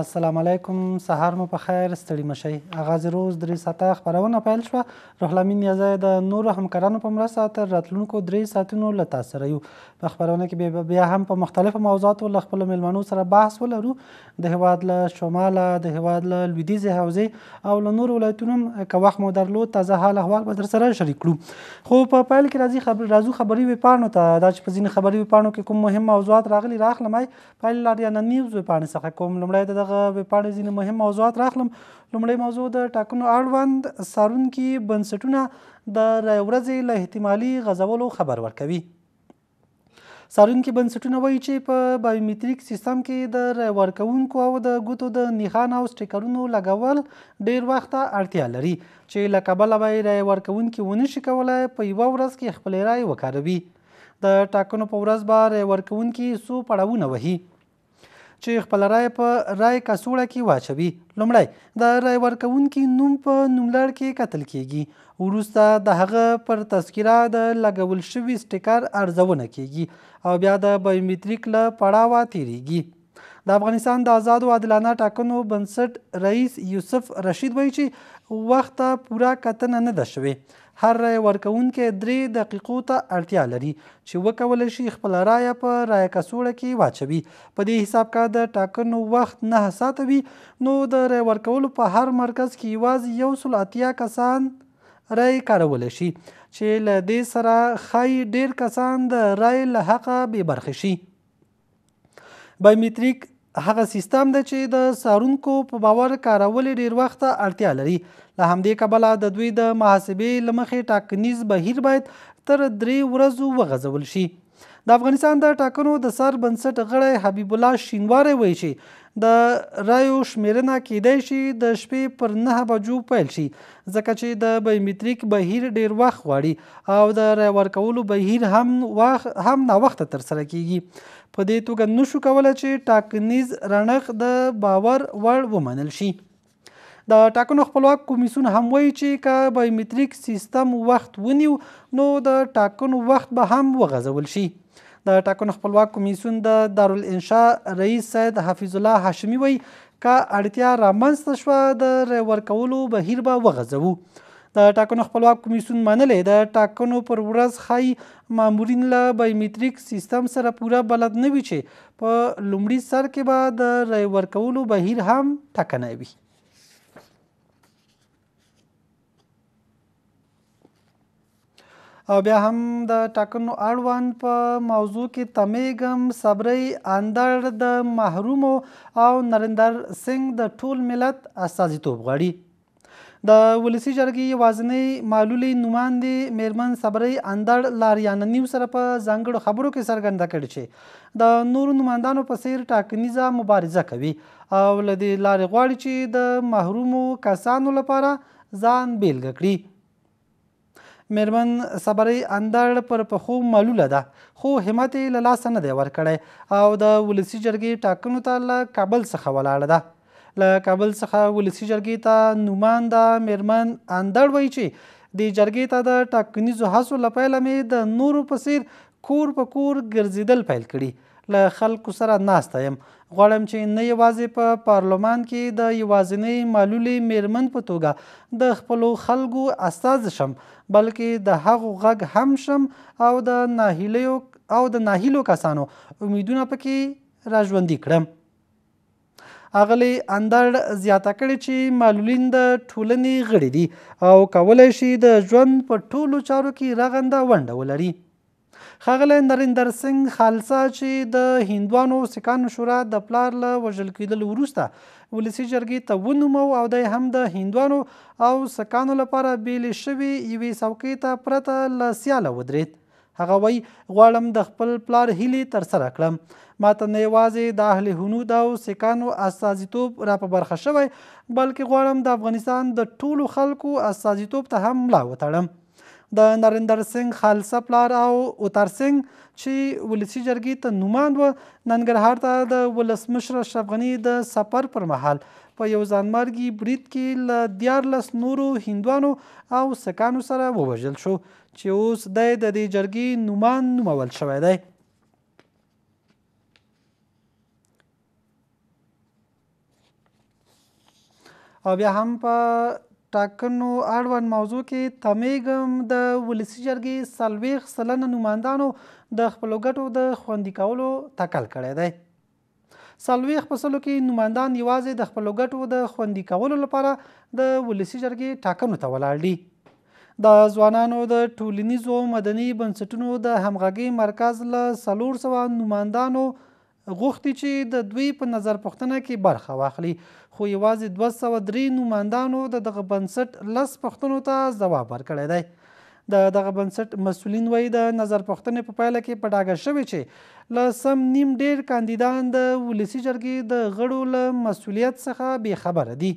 السلام علیکم سهار مو په خیر ستړي مشي اغاز روز درې ساعته خبرونه پیل شو روحلامین یزای د نور همکارانو په مرسته تر راتلونکو درې ساعتونو لته سره یو په خبرونه کې بیا هم په مختلفو موضوعاتو له خپل میلمنو سره بحث ولرو د هواد له شماله د هواد له لویدیځې حوزې او له نورو ولایتونو هم که وخت مو درلود تازه حال احوال به در سره شریک کړو خو په پیل کې راځي خبر راځو خبري وپاڼو ته دا چې په ځینې خبري وپاڼو کې کوم مهم موضوعات راغلي راخلمای پیل لاریا نن نیوز وپاڼې څخه کوم لمړی د دغه ویبپاڼې ځینې مهم موضوعات راخلم لومړی موضوع د ټاکنو اړوند څارونکي بنسټونه د رایې ورځې له احتمالي غځولو خبر ورکوي څارونکي بنسټونه وایي چې په بایومتریک سیستم کې د رایې ورکوونکو او د ګوتو د نښان او سټیکرونو لګول ډیر وخت اړتیا لري چې له کبله به یې رایې ورکوونکي ونه شي کولی په یوه ورځ کې خپلې رایې وکاروي د ټاکنو په ورځ به رایې ورکوونکي څو پړاوونه وهي چې خپل رای په رای کاسوړه کې واچوي لومړی د رای ورکونکي نوم په نوملړ کې کتل کیږي وروسته د هغه پر تذکره د لګول شوي سټیکر ارزونه کیږي او بیا د بایومټریک له پړاوه تیریږي د افغانستان د آزادو عادلانه ټاکنو بنسټ رئیس یوسف رشید وایي چې وخت پوره کتنه نه ده شوې هر رای ورکونکې درې دقیقو ته اړتیا لري چې وکول شي خپل رای په رای کڅوړه کې واچوي په دې حساب کا د ټاکنو وخت نه ساتوي نو د رای ورکولو په هر مرکز کې یوازې یو سل اتیا کسان رای کارول شي چې له دې سره خای ډیر کسان د رای له حقه به برخې شي بایومټریک هغه سیستم دی چې د سارونکو په باور کارول ډیر وخت اړتیا لري له همدې کبله د دوی د محاسبې لمخې ټاکنیز بهیر باید تر درې ورځو وغځول شي د افغانستان د ټاکنو د سر بنسټ غړی حبیب الله شینواری وایي چې د رایو شمیرنه کیدای شي د شپې پر 9 بجو پیل شي ځکه چې د بایومټریک بهیر ډیر وخت غواړي او د رای ورکولو بهیر هم واخ هم نا وخت تر سره کیږي په دې توګه نشو کولای چې ټاکنیز رڼق د باور وړ ومنل شي د ټاکنو خپلواک کمیسیون هم وایي چې که بایومتریک سیستم وخت ونیو نو د ټاکنو وخت به هم وغځول شي د ټاکنو خپلواک کمیسیون د دا دارالانشا رئیس سید حفیظ الله هاشمی وایي که اړتیا رامنځته شوه د ورکولو بهیر به وغځوو د ټاکنو خپلواک کمیسیون منلې د ټاکنو پر ورځ خای مامورین له بایومتریک سیستم سره پوره بلد نه وي چې په لومړي سر کې به د رای ورکولو بهیر هم ټکنی وي او بیا هم د ټاکنو اړوند په موضوع کې تمیګم صبري اندړ د محروم او نریندر سنگ د ټول ملت استازیتوب غړي د ولسی جرګې یوازنۍ معلولې نوماندې میرمن صبري اندړ لاریاننیو سره په ځانګړو خبرو کې څرګنده کړې چې د نورو نوماندانو په څیر ټاکنیزه مبارزه کوي او لدې لارې غواړي چې د محرومو کسانو لپاره ځان بیلګه کړي میرمن صبري اندړ پر پخو معلوله ده خو همت یې له لاسه نه دی ورکړی او د ولسي جرګې ټاکنو ته له کابل څخه ولاړه ده له کابل څخه ولسي جرګې ته نومانده میرمن اندړ وایي چې د جرګې ته د ټاکنیزو هڅو له پیله مې د نورو په څیر کور په کور ګرځېدل پیل کړي له خلکو سره ناسته یم غواړم چې نه یوازې په پا پارلمان کې د یوازینۍ معلولې میرمن په توګه د خپلو خلکو استازه شم بلکې د هغو غږ هم شم او د ناهیلیو او د ناهیلو کسانو امیدونه پکې را ژوندي کړم اغلی اندړ زیاته کړي چې معلولین د ټولنې غړي دي او کولای شي د ژوند په ټولو چارو کې رغنده ونډه ولري خغل نریندر سنگ خالصا چې د هندوانو سکانو شورا د پلار له وژل کېدل وروسته ولسی جرګې ته ونومو او د هم د هندوانو او سکانو لپاره بیلې شوي یوې څوکۍ ته پرته له سیاله ودرېد هغه وی غواړم د خپل پلار هیلې ترسره کړم ما ته نه یوازې د اهل هنود او سکانو استازیتوب را په برخه شوی بلکې غواړم د افغانستان د ټولو خلکو استازیتوب ته هم ملا وتړم د نریندر سنگ خالصه پلار او اوتار سنگ چې ولسی جرګې ته نوماند و ننګرهار ته د ولسمشر اشرف غني د سفر پر مهال په یو ځانمرګي برید کې ل دیارلس نورو هندوانو او سکانو سره ووژل شو چې اوس د دې جرګې نومان نومول شوی دی او بیا هم په ټاکنو اړوند موضوع کې تمیږم د ولسی جرګې څلوېښت سلنه نوماندانو د خپلو ګټو د خوندي کولو تکل کړی دی څلوېښت په سلو کې نوماندان یوازې د خپلو ګټو د خوندي کولو لپاره د ولسی جرګې ټاکنو ته ولاړ دي د ځوانانو د ټولنیزو مدني بنسټونو د همغږي مرکز له څلور سوه نوماندانو غوښتي چې د دوی په نظر پوښتنه کې برخه واخلي خو یوازې 203 نوماندانو د دغه بنسټ لس پښتنو ته ځواب ورکړی دی د دغه بنسټ مسولین وایي د نظر پښتنې په پایله کې په ډاګه شوې چې له سم نیم ډیر کاندیدان د ولسی جرګې د غړو له مسولیت څخه بې خبره دي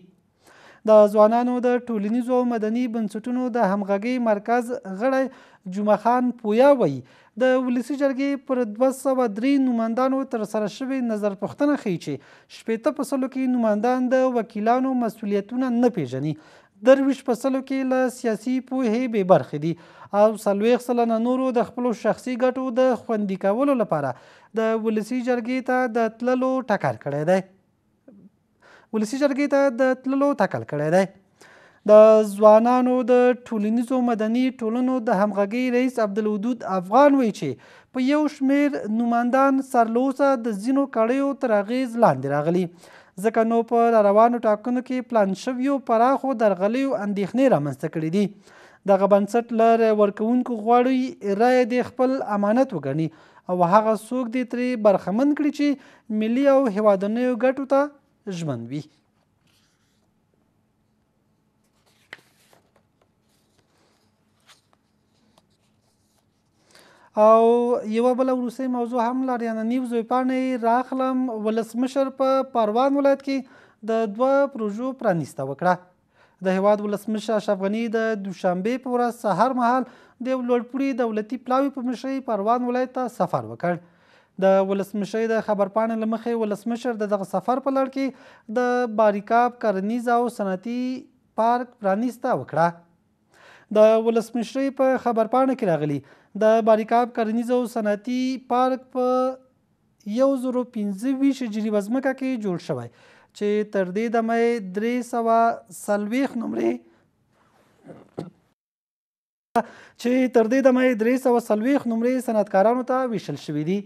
د ځوانانو د ټولنیزو او مدني بنسټونو د همغږۍ مرکز غړی جمعه خان پویا وایي د ولسی جرګې پر 203 نوماندانو تر سره شوی نظر پختنه خي چې شپېته پسلو کې نوماندان د وکیلانو مسولیتونه نه پیژني درویش پسلو کې له سیاسي پوهې بې برخې دي او څلوېښت سلنه نورو د خپلو شخصي ګټو د خوندي کولو لپاره د ولسي جرګې ته د تللو ټکر کړی دی ولسي جرګې ته د تللو ټکل کړی دی د ځوانانو د ټولنیزو مدني ټولنو د همغږۍ رئیس عبدالودود افغان وی چې په یو شمیر نوماندان سرلوسه د زینو کړیو تر اغیز لاندې راغلی ځکه نو په روانو ټاکنو کې پلان شویو پراخو درغلیو اندېښنې رامنځته کړې دي دغه بنسټ لر ورکوونکو غواړي رایه د خپل امانت وګڼي او هغه څوک دې ترې برخمن کړي چې ملي او هیوادنیو ګټو ته ژمن وي او یو بل روسي موضوع هم لري نه نیوز ویپانې راخلم ولسمشر په پروان ولایت کې د دوه پروژو پرانیسته وکړه د هواد ولسمشر اشرف غنی د دوشنبه په ورځ سهار مهال د لوړپوړي دولتي پلاوي په مشرۍ پروان ولایت ته سفر وکړ د ولسمشری د خبرپاڼې لمخې ولسمشر د دغه سفر په لړ کې د باریکاب کرنیز او صنعتي پارک پرانیسته وکړه د ولسمشری په خبرپاڼه کې راغلی د باریکاب کرنیز او صنعتي پارک په پا یو زرو پنځه ویشت هجري وزمکه کې جوړ شوی چې تر دې دمه درې سوه څلوېښت نمرې چې تر دې دمه درې سوه څلوېښت نمرې صنعتکارانو ته ویشل شوي دي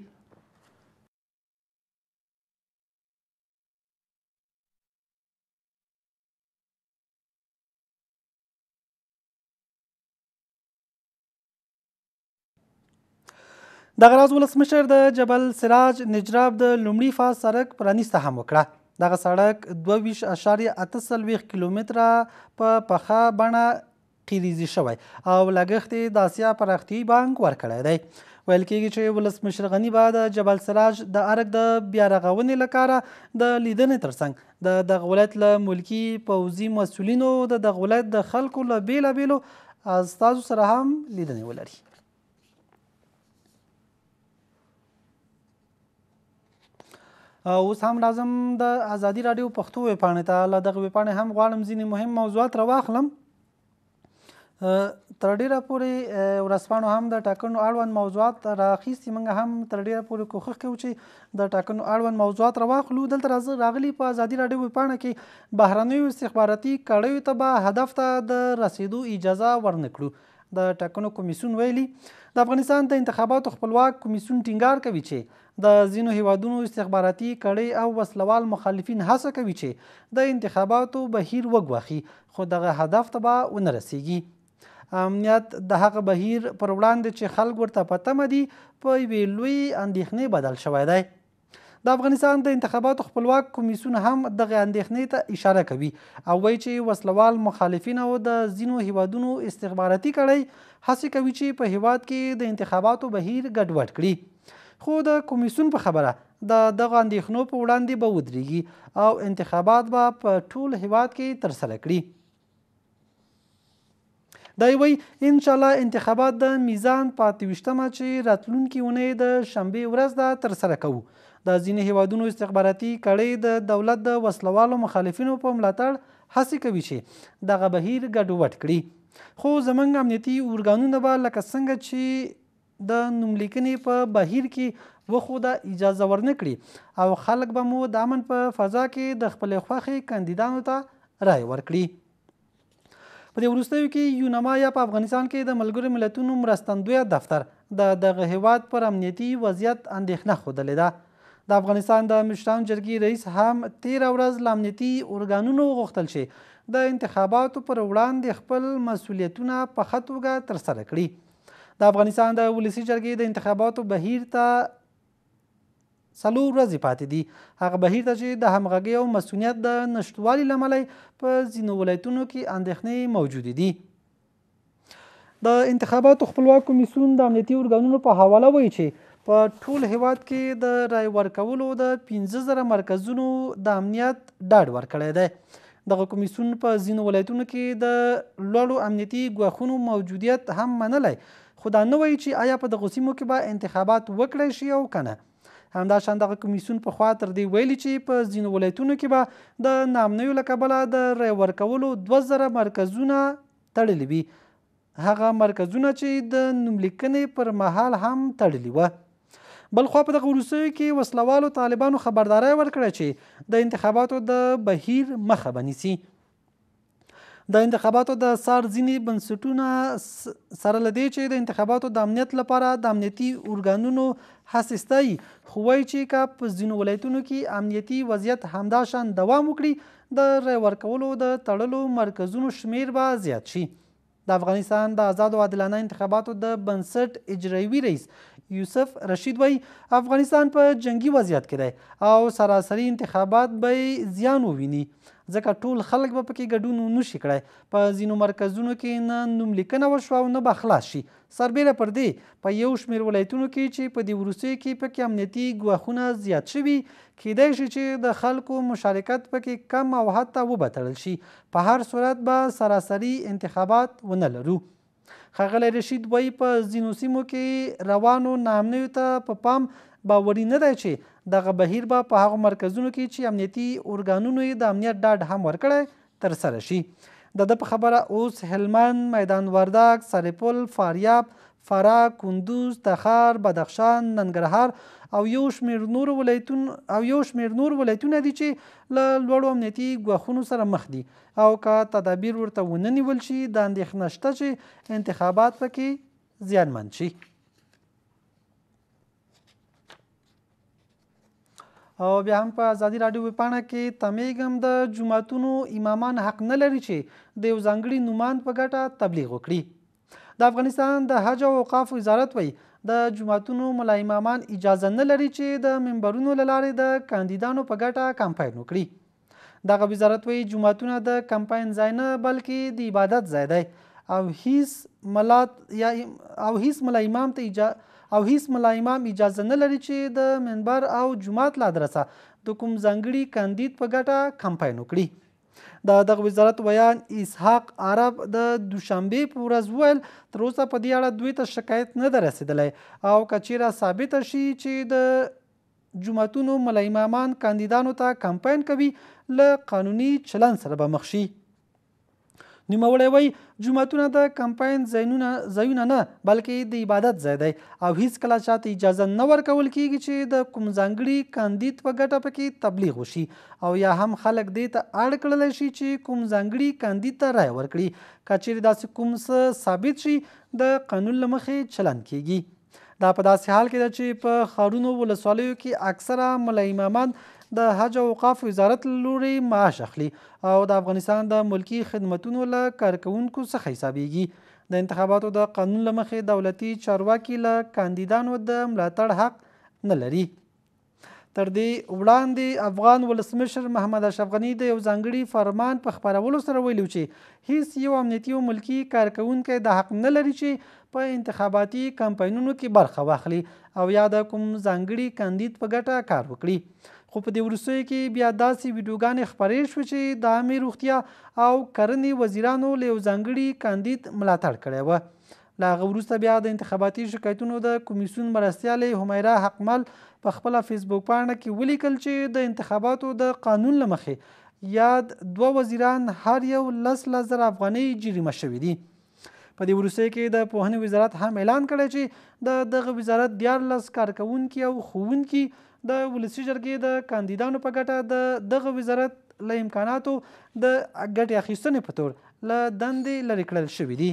دغه راز ولسمشر د جبل سراج نجراب د لومړي فاز سړک پرانیسته هم وکړه دغه سړک 22.8 کیلومتره په پخه بڼه قیریزی شوی او لګښت یې د آسیا پراختي بانک ورکړی دی ویل کېږي چې ولسمشر غني به د جبل سراج د ارګ د بیا رغونې لپاره د لیدنې ترڅنګ د دغه ولایت له ملکي پوځي مسؤلینو د دغه ولایت د خلکو له بیلابیلو استازو سره هم لیدنې ولري اوس هم لازم د ازادي رادیو پښتو ویبپاڼې ته له دغه ویبپاڼې هم غواړم ځینې مهم موضوعات راواخلم تر ډیره پورې ورځپاڼو هم د ټاکنو اړوند موضوعات راخیستي موږ هم تر ډیره پورې کوښښ کوو چې د ټاکنو اړوند موضوعات راواخلو دلته راغلي په ازادي راډیو ویبپاڼه کې بهرنیو استخباراتي کړیو ته به هدف ته د رسیدو اجازه ورنکړو د ټاکنو کمیسیون ویلي د افغانستان د انتخاباتو خپلواک کمیسیون ټینګار کوي چې د ځینو هیوادونو استخباراتي کړۍ او وسلوال مخالفین هڅه کوي چې د انتخاباتو بهیر وګواخي خو دغه هدف ته به ونه رسیږي امنیت د هغه بهیر پر وړاندې چې خلک ورته په تمه دي په یوې لوی اندېښنې بدل شوی دی د افغانستان د انتخاباتو خپلواک کمیسیون هم دغه اندېښنې ته اشاره کوي او وایي چې وسلوال مخالفین او د ځینو هیوادونو استخباراتي کړۍ هڅې کوي چې په هیواد کې د انتخاباتو بهیر ګډوډ کړي خو د کمیسیون په خبره د دغه اندېښنو په وړاندې به ودرېږي او انتخابات به په ټول هیواد کې ترسره کړي دا وی ان شاء الله انتخابات د میزان پاتې وشتمه چې راتلونکي اونۍ د شنبه ورځ دا تر سره کوو د ځینې هیوادونو استخباراتي کړۍ د دولت د وسلوالو مخالفینو په ملاتړ هڅې کوي چې دغه بهیر ګډوډ کړي خو زمونږ امنیتي ارګانونه به لکه څنګه چې د نوملیکنې په بهیر کې وخوده اجازه ورنه کړي او خلک به مو د امن په فضا کې د خپلې خوښې کاندیدانو ته رای ورکړي په دې وروستیو کې یونما یا په افغانستان کې د ملګرو ملتونو مرستندویه دفتر د دغه هیواد پر امنیتي وضعیت اندېښنه ښودلې ده د افغانستان د مشران جرګې رئیس هم تیر ورځ لامنیتی اورګانونو غوښتل شي د انتخاباتو پر وړاندې خپل مسولیتونه په خطوګه تر سره کړي د افغانستان د ولسی جرګې د انتخاباتو بهیر ته څلور ورځې پاتې دي هغه بهیر ته چې د همغږۍ او مسؤلیت د نشتوالي له امله په ځینو ولایتونو کې اندېښنې موجودې دي د انتخاباتو خپلواک کمیسیون د امنیتي ارګانونو په حواله وایي چې په ټول هیواد کې د رای ورکولو د 15000 مرکزونو د امنیت ډاډ ورکړی دی دغه کمیسیون په ځینو ولایتونو کې د لوړو امنیتي ګواښونو موجودیت هم منلی خو دا نه وایي چې آیا په دغو سیمو کې به انتخابات وکړی شي او که نه همداشان دغه کمیسیون په خوا تر دې ویلي چې په ځینو ولایتونو کې به د نامنیو له کبله د رای ورکولو 2000 مرکزونه تړلي وي هغه مرکزونه چې د نوملیکنې پر مهال هم تړلي وه بل خو په دغه وروستیو کې وسلوالو طالبانو خبرداري ورکړه چې د انتخاباتو د بهیر مخه بنیسي د انتخاباتو د سار ځینې بنسټونه سره لدې چې د انتخاباتو د امنیت لپاره د امنیتي اورګانونو حسستای خوای چې کا په ځینو ولایتونو کې امنیتي وضعیت همداشان دوام وکړي د ورکولو د تړلو مرکزونو شمیر به زیات شي د افغانستان د آزاد او عادلانه انتخاباتو د بنسټ اجرایوي رئیس یوسف رشید وای افغانستان په جنگي وضعیت کې دی او سراسري انتخابات به زیان وویني ځکه ټول خلک به پکې ګډون ونه شي کړی په ځینو مرکزونو کې نه نوملیکنه وشوه او نه به خلاص شي سربیره پر دې په یو شمېر ولایتونو کې چې په دې وروستیو کې پکې امنیتي ګواښونه زیات شوي کیدای شي چې د خلکو مشارکت پکې کم او حتی وبتړل شي په هر صورت به سراسري انتخابات ونه لرو ښاغلی رشید وایي په ځینو سیمو کې روانو ناامنیو ته په پا پام باوري نه دی چې دغه بهیر به په هغو مرکزونو کې چې امنیتي ارګانونو یې د امنیت ډاډ هم ورکړی ترسره شي د ده په خبره اوس هلمند میدان وردګ سرپل فاریاب فراه کندوز تخار بدخشان ننګرهار او یو شمیر نور ولایتونه او یو شمیر نور ولایتونه دي چې له لوړو امنیتي ګواښونو سره مخ دي او که تدابیر ورته ونه نیول شي د اندېښنه شته چې انتخابات پکې زیانمن شي او بیا هم په ازادي راډیو ویبپاڼه کې تمیږم د جماعتونو امامان حق نه لري چې د یو ځانګړي نوماند په ګټه تبلیغ وکړي د افغانستان د حج او اوقافو وزارت وایي د جماعتونو ملا امامان اجازه نه لري چې د منبرونو لارې د کاندیدانو په ګټه کمپاین وکړي دغه وزارت وایي جماعتونه د کمپاین ځای نه بلکې د عبادت ځای دی او هیڅ ملات یا او هیڅ ملا امام ته اجازه او هیڅ ملا امام اجازه نه لري چې د منبر او جماعت لا درسه د کوم ځنګړي کاندید په ګټه کمپاین وکړي د دغه وزارت ویان اسحاق عرب د دوشنبه په ورځ ویل تر اوسه په دې اړه دوی ته شکایت نه ده رسیدلی او کچیره ثابت شي چې د جمعتونو ملا امامان کاندیدانو ته کمپاین کوي له قانوني چلن سره به مخ شي نیموړی وای جمعتونه د کمپاین زینونه زینونه نه بلکې د عبادت ځای دی او هیڅ کله چاته اجازه نه ورکول کیږي چې د کوم ځانګړي کاندید په ګټه پکې تبلیغ وشي او یا هم خلک دې ته اړ کړل شي چې کوم ځانګړي کاندید ته رای ورکړي کچېر داسې کوم څه ثابت شي د قانون لمخې چلن کیږي دا په داسې حال کې ده چې په خارونو ولسوالیو کې اکثره ملایمامان د حج او اوقاف وزارت لوري معاش اخلي او د افغانستان د ملکی خدمتونو له کارکونکو څخه حسابيږي د انتخاباتو د قانون لمخې دولتي چارواکي له کاندیدانو د ملاتړ حق نه لري تر دې وړاندې افغان ولسمشر محمد اشرف غنی د یو ځانګړي فرمان په خبرولو سره ویلو چې هیڅ یو امنیتي او ملکی کارکونکو د حق نه لري چې په انتخاباتي کمپاینونو کې برخه واخلي او یا د کوم ځانګړي کاندید په ګټه کار وکړي خو په دې ورسوي کې بیا داسې ویډیوګانې خپرې شوې چې د عامې روغتیا او کرنې وزیرانو له یو ځانګړي کاندید ملاتړ کړی و له هغه وروسته بیا د انتخاباتي شکایتونو د کمیسیون مرستیالې همیرا حقمل په خپله فیسبوک پاڼه کې ولیکل چې د انتخاباتو د قانون له مخې یاد دوه وزیران هر یو لس لزر افغانۍ جریمه شوي دي په دې وروستۍ کې د پوهنې وزارت هم اعلان کړی چې د دغه وزارت دیارلس کارکوونکي او ښوونکي د ولسی جرګې د کاندیدانو په ګټه د دغه وزارت له امکاناتو د ګټې اخیستنې په تور له دندې لرې کړل شوي دي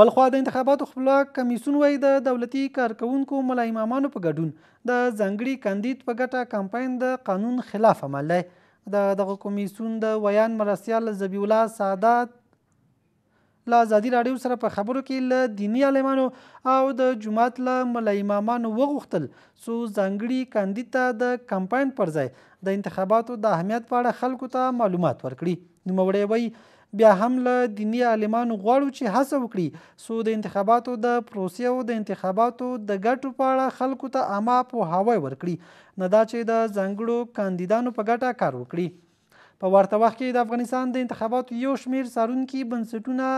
بلخوا د انتخاباتو خپلواک کمیسون وایي د دولتي کارکوونکو ملا امامانو په ګډون د ځانګړي کاندید په ګټه کمپاین د قانون خلاف عمل دی د دغه کمیسون د ویان مرستیال ذبیح الله سعادت لا ازادي راډیو سره په خبرو کې له دینی عالمانو او د جماعت له ملای امامانو وغوښتل سو ځانګړي کاندي ته د کمپاین پر ځای د انتخاباتو د اهمیت په اړه خلکو ته معلومات ورکړي نوموړی وایي بیا هم له دینی عالمانو غواړو چې هڅه وکړي سو د انتخاباتو د پروسې او د انتخاباتو د ګټو په اړه خلکو ته عامه پوهاوی ورکړي نه دا چې د ځانګړو کاندیدانو په ګټه کار وکړي په ورته وخت کې د افغانستان د انتخاباتو یو شمیر سارونکي بنسټونه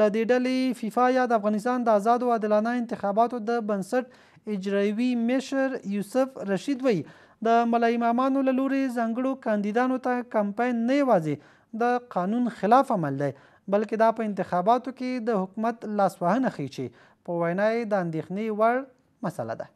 له دې ډلې فیفا یا د افغانستان د آزادو عادلانه انتخاباتو د بنسټ اجرایوي مشر یوسف رشید وایي د ملای امامانو له لورې ځانګړو کاندیدانو ته کمپاین نه یوازې د قانون خلاف عمل دی بلکې دا په انتخاباتو کې د حکومت لاسوهنه ښیي چې په وینا یې د اندېښنې وړ مسله ده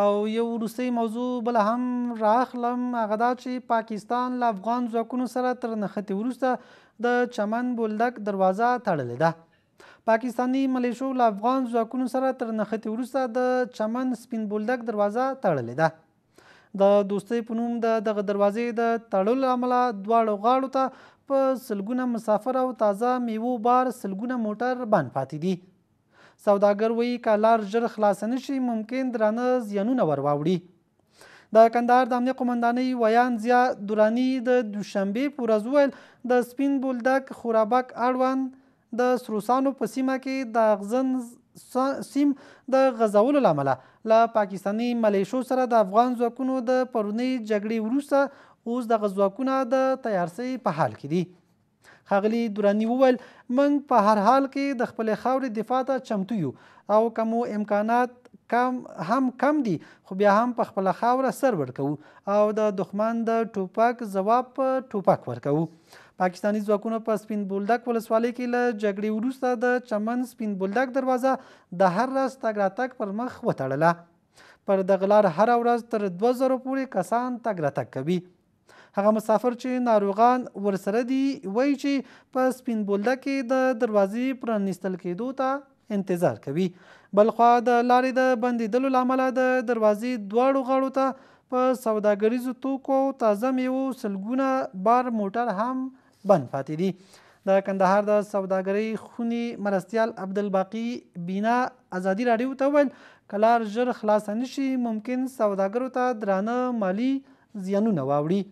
او یو روسي موضوع بل هم راخلم هغه دا چې پاکستان له افغان ځواکونو سره تر نښتې وروسته د چمن بولدک دروازه تړلې ده پاکستانی ملیشو له افغان ځواکونو سره تر نښتې وروسته د چمن سپین بولدک دروازه تړلې ده د دوستۍ په نوم د دغه دروازې د تړلو عمله دواړو غاړو ته په سلګونه مسافر او تازه میوو بار سلګونه موټر بند پاتې دي سوداګر وایي کالار ژر خلاص نه شي ممکن درانه زیانونه ورواوړي د کندهار د امنیه قومندانۍ ویان زیا دورانی د دوشنبې په ورځ ویل د سپین بولدک خورابک اړوند د سروسانو په سیمه کې د اغزن سیم د غزولو لامل له پاکستانی ملیشو سره د افغان ځواکونو د پرونی جګړې وروسته اوس د غزواکونه د تیارسي په حال کې دي خغلی دورانی وویل موږ په هر حال کې د خپل خاورې دفاع ته چمتو یو او کومو امکانات کم هم کم دي خو بیا هم په خپل خاوره سر ورکو او د دښمن د ټوپک جواب په ټوپک ورکو پاکستانی ځواکونه په پا سپین بولډک ولسوالۍ کې له جګړې وروسته د چمن سپین بولډک دروازه د هر راز تګ راتګ پر مخ وتړله پر دغه لار هره ورځ تر 2000 پورې کسان تګ راتګ کوي هغه مسافر چې ناروغان ورسره دي وایي چې په سپین بولده کې د دروازې پرانیستل کېدو ته انتظار کوي بلخوا د لارې د بندیدلو لامل د دروازې دواړو غاړو ته په سوداګریزو توکو تازه میوه سلګونه بار موټر هم بند پاتې دي د کندهار د سوداګرۍ خونی مرستيال عبدالباقی بینا ازادي راډیو ته ویل کلار ژر خلاص نشي ممکن سوداګرو ته درانه مالی زیانونه واوړي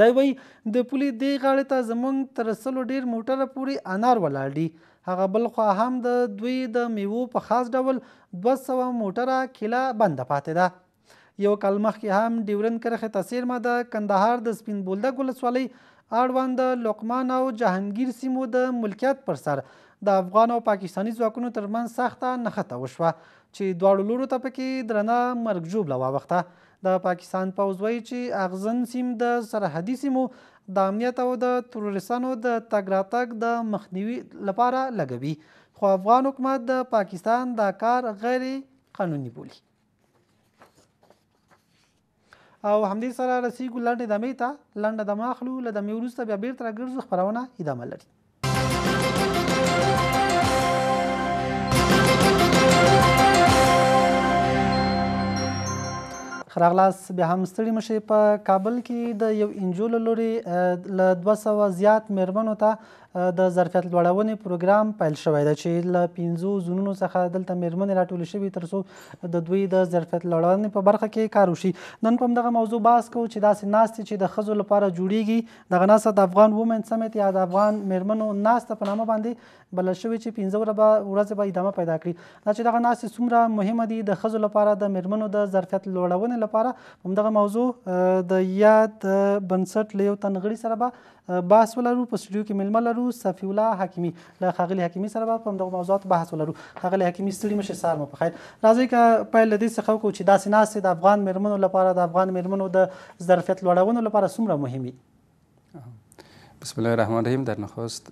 دی وای د پولې دی غاړې ته زمونږ تر سلو ډیر موټره پورې انار ولاړ دي هغه بل خوا هم د دوی د میوو په خاص ډول 200 موټره کله بند پاتې ده یو کال مخکې هم ډیورن کرخه تاثیر ما د کندهار د سپین بولده ګلسوالي اړوند د لقمان او جهانگیر سیمو د ملکیت پر سر د افغان او پاکستانی ځواکونو ترمن سخته نښته وشوه چې دواړو لورو ته پکې درنه مرګ جوړه واوخته د پاکستان پوز وایي چې اغزن سیم د سرحدي سیمو د امنیت او د تروریستانو د تګ راتګ د مخنیوي لپاره لګوي خو افغان حکومت د پاکستان دا کار غیر قانوني بولي او همدې سره رسیدو لنډه دمې ته لنډه دماخلو لدمې وروسته بیا بیرته راګرځو خبرونه ادامه لري راغلاس بیا هم ستړي مشه په کابل کې د یو انجول لوري ل 200 زیات مېرمنو ته د ظرفیت لوړونې پروګرام پیل شوی دی چې له پنځو زونونو څخه دلته میرمنې راټولې شوي تر څو د دوی د ظرفیت لوړونې په برخه کې کار وشي نن په همدغه موضوع بحث کوو چې داسې ناستې چې د ښځو لپاره جوړیږي دغه ناسته د افغان وومن سمیت یا د افغان میرمنو ناسته په نامه باندې بلل شوې چې پنځه ورځې به ادامه پیدا کړي دا چې دغه ناستې څومره مهمه دي د ښځو لپاره د میرمنو د ظرفیت لوړونې لپاره همدغه موضوع د یاد بنسټ له یو تنغړي سره به بحث ولرو په سټډیو کې ململ لرو صفی الله حکیمی له خغلی حکیمی سره به په دغه موضوعات بحث ولرو خغلی حکیمی ستړي مشه سار مو په خیر راځي ک په لدې څخه کو چې داسې ناس د افغان مرمنو لپاره د افغان مرمنو د ظرفیت لوړولو لپاره څومره مهمي بسم الله الرحمن الرحیم در نخست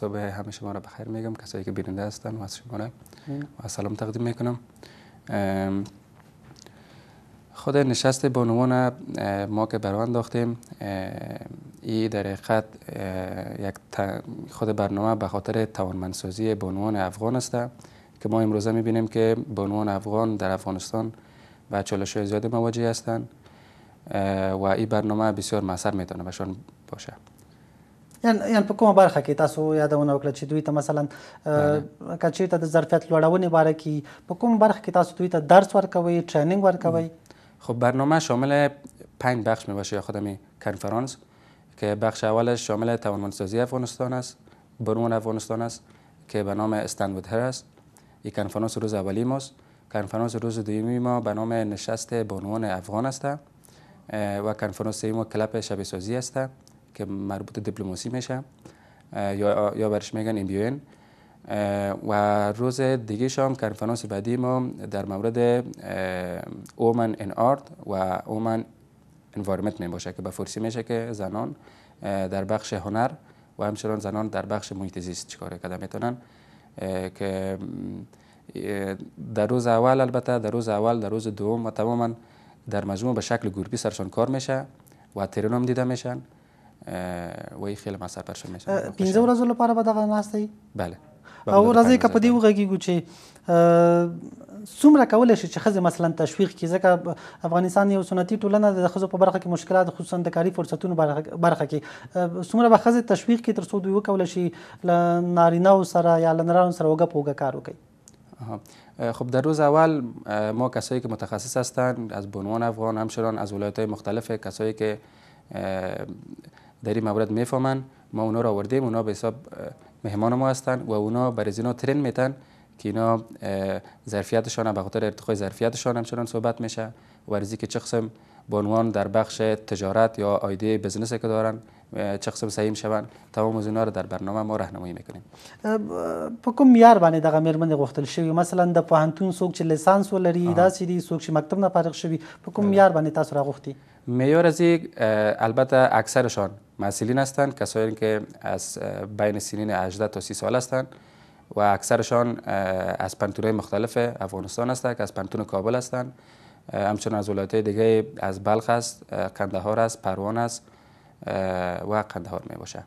صبح همه شما را بخیر میگم کسایی که بیننده هستن و از شما را و سلام تقدیم میکنم خود نشست به عنوان ما که برانداختیم ای در حقیقت یک خود برنامه به خاطر توانمندسازی بانوان افغان است که ما امروز میبینیم که بانوان افغان در افغانستان و چالش زیاد مواجه هستند و این برنامه بسیار مثر میتونه بهشان باشه یعنی یعنی په کومه برخه کې تاسو یادونه وکړه چې دوی ته مثلا بله. کچې ته د ظرفیت لوړونې باره کې په کوم برخه کې تاسو دوی ته درس ورکوي تریننګ ورکوي خب برنامه شامل پنج بخش می باشه یا خودمی کنفرانس که بخش اولش شامل توانمندسازی افغانستان است برون افغانستان است که به نام استنوود هر است این کنفرانس روز اولی ماست کنفرانس روز دومی ما به نام نشست بانوان افغان است و کنفرانس ما کلپ شبه سازی است که مربوط دیپلماسی میشه یا یا برش میگن ام و روز دیگه شام کنفرانس بعدی ما در مورد اومن ان آرت و اومن انوایرمنت می باشه که به فارسی میشه که زنان در بخش هنر و همچنان زنان در بخش محیط زیست چیکار کرده میتونن که در روز اول البته در روز اول در روز دوم و تماما در مجموع به شکل گروپی سرشان کار میشه و ترین هم دیده میشن و این خیلی مسئله پرشون میشه 15 ورځو لپاره به دغه ناستی؟ بله او راځي کپدی وغږیږو چې څومره کولای شي چې خزه مثلا تشویق کی ځکه افغانستان یو سنتي ټولنه ده د خزو په برخه کې مشکلات خصوصا د کاری فرصتونو برخه کې څومره به خزه تشویق کی تر څو دوی وکولای شي ل نارینه سره یا ل نارینه سره وګه پوګه کار وکړي خب در روز اول ما کسایی که متخصص هستند از بنوان افغان همچنان از ولایت های مختلف کسایی که در این مورد میفهمن ما اونا را آوردیم اونا به حساب مهمان ما هستند و اونا برای زینا ترین میتن که اینا ظرفیتشان هم به خاطر ارتقای ظرفیتشان همچنان صحبت میشه و ریزی که چه قسم عنوان در بخش تجارت یا آیده بزنس که دارن چه قسم سعی شون تمام از اینا رو در برنامه ما راهنمایی میکنیم په کوم یار باندې دغه میرمن غوښتل شوی مثلا د پوهنتون څوک چې لیسانس ولري داسې دی څوک چې مکتب نه فارغ شوی په کوم معیار باندې تاسو راغوښتي معیار از البته اکثرشان مسئولین هستند کسایی که از بین سنین 18 تا 30 سال هستند و اکثرشان از پنتونهای مختلف افغانستان هستند که از پنتون کابل هستند همچنان از ولایت دیگه از بلخ است قندهار است پروان است و قندهار می باشه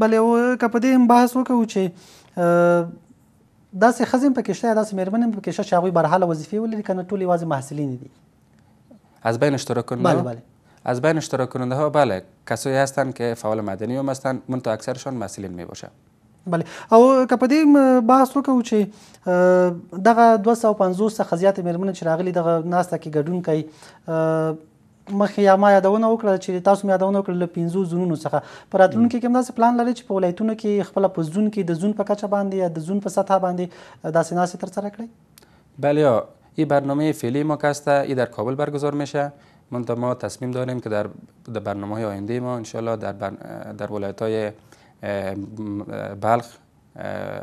بله او که پده این بحث او دست دست خزم پکې شته یا دست هم پکې شته چې هغوی که نه ټول یوازې محصلین از بین اشتراک بله بله از بین اشتراک ها بله کسایی هستند که فعال مدنی هم هستند منتها اکثرشان محصلین می بله او که په دې بحث وکړو چې دغه 250 څخه زیات مېرمن چې راغلي دغه ناسته کې ګډون کوي مخې یا ما یادونه وکړه چې تاسو مې یادونه وکړه له 15 زونونو څخه پر راتلونکي کې هم داسې پلان لري چې په ولایتونو کې خپل په زون کې د زون په کچه باندې یا د زون په سطح باندې داسې ناسې ترسره کړئ بله این برنامه فعلی ما که ای در کابل برگزار میشه من ما تصمیم داریم که در برنامه های آینده ما انشالله در, بر... در ولایت های بلخ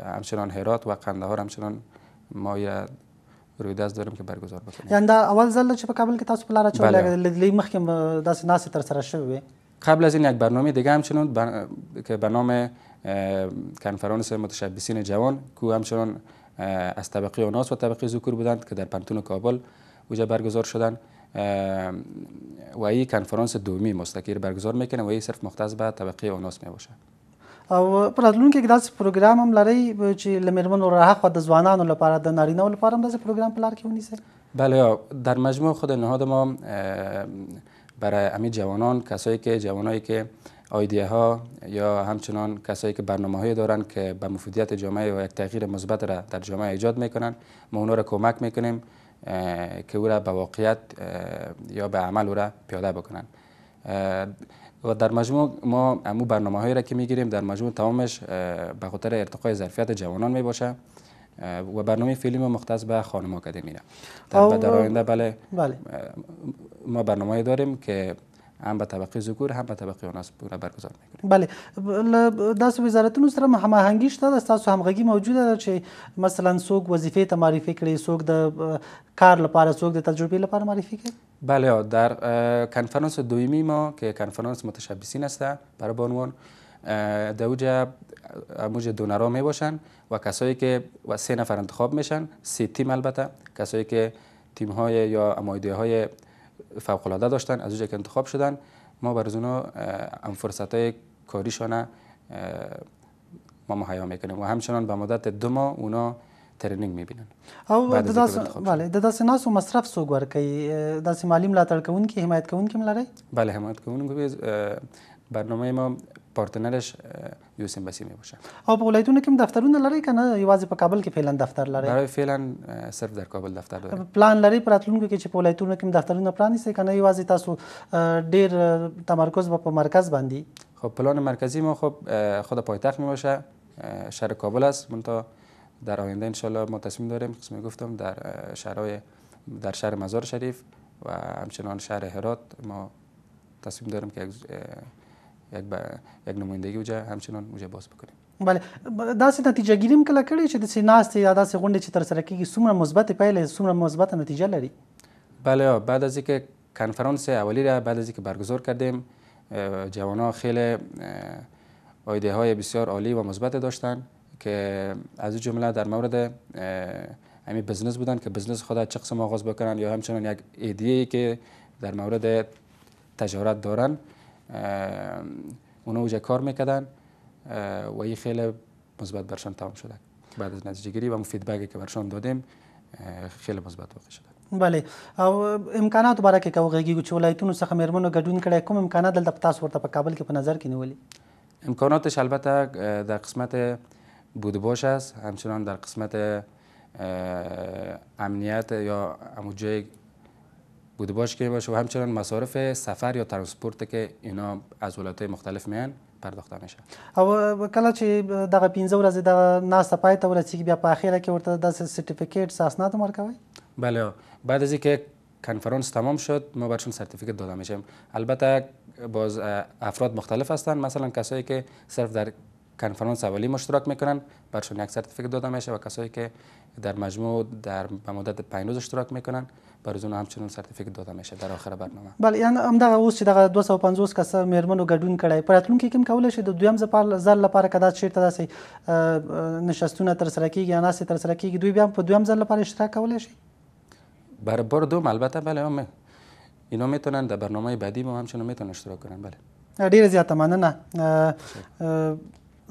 همچنان هرات و قندهار همچنان ما روی دست داریم که برگزار بکنیم یعنی اول زل چه په کابل کې تاسو پلار اچول بله. لګیدل لې مخکم داس ناس تر سره شوی قبل از این یک برنامه دیگه همچنان که به نام کنفرانس متشبسین جوان کو همچنان از طبقه اوناس و طبقه زکور بودند که در پنتون کابل اوجا برگزار شدن و این کنفرانس دومی مستقیر برگزار میکنه و این صرف مختص به طبقه اوناس میباشه او په راتلونکي کې داسې پروګرام هم لري چې لمرمنو راخوا د ځوانانو لپاره د نارینه لپاره هم داسې پروګرام په لار کې بله در مجموع خود نهاد ما برای امی جوانان کسایی که جوانایی که آیدیه ها یا همچنان کسایی که برنامه های دارن که به مفیدیت جامعه یا یک تغییر مثبت را در جامعه ایجاد میکنن ما اونا را کمک میکنیم که او را به واقعیت یا به عمل او را پیاده بکنن و در مجموع ما امو برنامه هایی را که میگیریم در مجموع تمامش به خاطر ارتقای ظرفیت جوانان می باشه و برنامه فیلم مختص به خانم آکادمی را در, در آینده بله, بله ما برنامه داریم که هم به طبقه زکور، هم به طبقه اناث برگزار میکنیم بله دست وزارتونو سره هماهنگی شته د تاسو همغږي موجوده ده چې مثلا سوق وظیفه ته معرفي کړي څوک د کار لپاره سوق د تجربه لپاره معرفی کړي بله در کنفرانس دویمی ما که کنفرانس متشبسین است برای در اوجه موج دونرا می باشن و کسایی که و سه نفر انتخاب میشن سه تیم البته کسایی که تیم های یا امایده های فوق داشتن از اونجا که انتخاب شدن ما بر اونها ام فرصت های کاریشان ما مهیا میکنیم و همچنان به مدت دو ماه اونا ترنینگ میبینن او د داس bale ناسو مصرف سوګ ور کی داس معلم لا تړ کی حمایت کی ملاري بله حمایت کوونکی برنامه ما پارتنرش یوسین بسی می باشه او په ولایتونو کې دفترونه لري کنه یوازې په کابل کې فعلا دفتر لري برای فعلا صرف در کابل دفتر لري پلان لري پراتلونکو کې چې په ولایتونه کې دفترونه پرانیسته کنه یوازې تاسو ډیر تمرکز په مرکز باندې خب پلان مرکزی ما خب خود پایتخت می باشه شهر کابل است منتها در آینده انشالله ما تصمیم داریم قسم گفتم در شهرهای در شهر مزار شریف و همچنان شهر هرات ما تصمیم داریم که یک یک نمایندگی وجه همچنان وجه باز بکنیم بله داسه نتیجه گیریم که کله کړی چې داسې ناستې یا داسې غونډې چې سره کیږي مثبت پایلې مثبت نتیجه لري بله بعد از اینکه کنفرانس اولی را بعد از اینکه برگزار کردیم جوانان خیلی ایده های بسیار عالی و مثبت داشتن که از این جمله در مورد همین بزنس بودند که بزنس خود چه قسم آغاز بکنن یا همچنان یک ایده ای که در مورد تجارت دارن اونا اوجا کار میکردن و این خیلی مثبت برشان تمام شده بعد از نتیجه گیری و اون فیدبکی که برشان دادیم خیلی مثبت واقع شده بله او امکانات برای که کوغږیږو چې ولایتونو څخه مېرمنو ګډون کرده کوم امکانات دلته تاسو ورته په کابل کې په نظر کې امکاناتش البته در قسمت بودباش است همچنان در قسمت امنیت یا همون بوده باش که باشه و همچنان مصارف سفر یا ترانسپورت که اینا از ولایت‌های مختلف میان پرداخت میشه او کله چې دغه 15 ورځې د ناسته پای ته ورسیږي بیا په اخیره کې ورته د سرټیفیکیټ اسناد وای. بله بعد از که کنفرانس تمام شد ما برشون سرتیفیکت داده میشیم البته باز افراد مختلف هستن مثلا کسایی که صرف در کنفرانس اولی مشترک میکنن برشون یک سرتیفیکت داده میشه و کسایی که در مجموع در به مدت 5 روز اشتراک میکنن بر اون همچنین سرتیفیکت داده میشه در آخر برنامه بله یعنی همدغه اوس چې دغه 250 کس مېرمنو ګډون کړي په راتلونکي کې کولای شي د دویم ځل لپاره کدا چیرته داسې نشستونه تر سره کیږي یا ناسې تر سره کیږي دوی بیا په دویم ځل لپاره اشتراک کولای شي بر بار دوم البته بله هم اینا میتونن در برنامه بعدی ما همچنین میتونن اشتراک کنن بله ډیر زیات مننه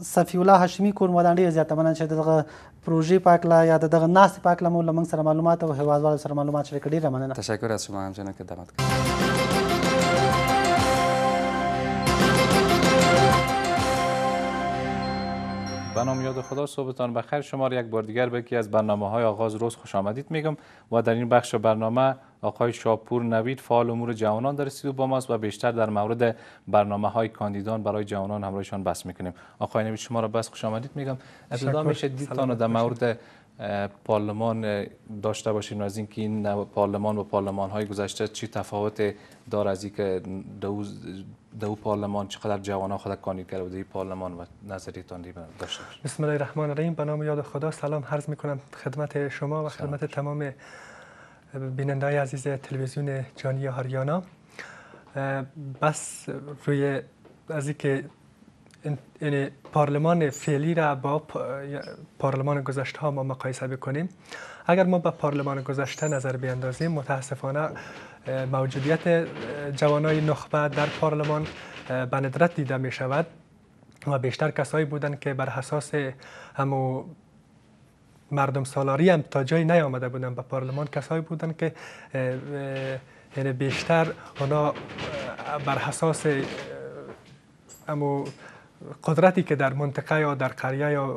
صفی الله هاشمی کور مودان ډیر زیاته مننه چې دغه پروژې پاکلا یا دغه ناس پاکلا مو لمن سره معلومات او هوادوال سره معلومات شریک ډیره مننه تشکر اسمان جنہ خدمت به نام یاد خدا صبحتان بخیر شما را یک بار دیگر به از برنامه های آغاز روز خوش آمدید میگم و در این بخش برنامه آقای شاپور نوید فعال امور جوانان در استودیو با ماست و بیشتر در مورد برنامه های کاندیدان برای جوانان همراهشان بس میکنیم آقای نوید شما را بس خوش آمدید میگم ابتدا میشه دیدتان در مورد پارلمان داشته باشیم از اینکه این پارلمان و پارلمان های گذشته چی تفاوت دار از اینکه دو, دو پارلمان چقدر جوان ها خود کانید کرده بوده پارلمان و نظریتان داشته باشیم بسم الله الرحمن الرحیم به نام یاد خدا سلام حرز میکنم خدمت شما و خدمت تمام بیننده عزیز تلویزیون جانی هاریانا بس روی از اینکه این پارلمان فعلی را با پارلمان گذشته ها ما مقایسه بکنیم اگر ما به پارلمان گذشته نظر بیاندازیم متاسفانه موجودیت جوانای نخبه در پارلمان به ندرت دیده می شود و بیشتر کسایی بودند که بر حساس همو مردم سالاری هم تا جایی نیامده بودن به پارلمان کسایی بودن که یعنی بیشتر اونا بر حساس امو قدرتی که در منطقه یا در قریه یا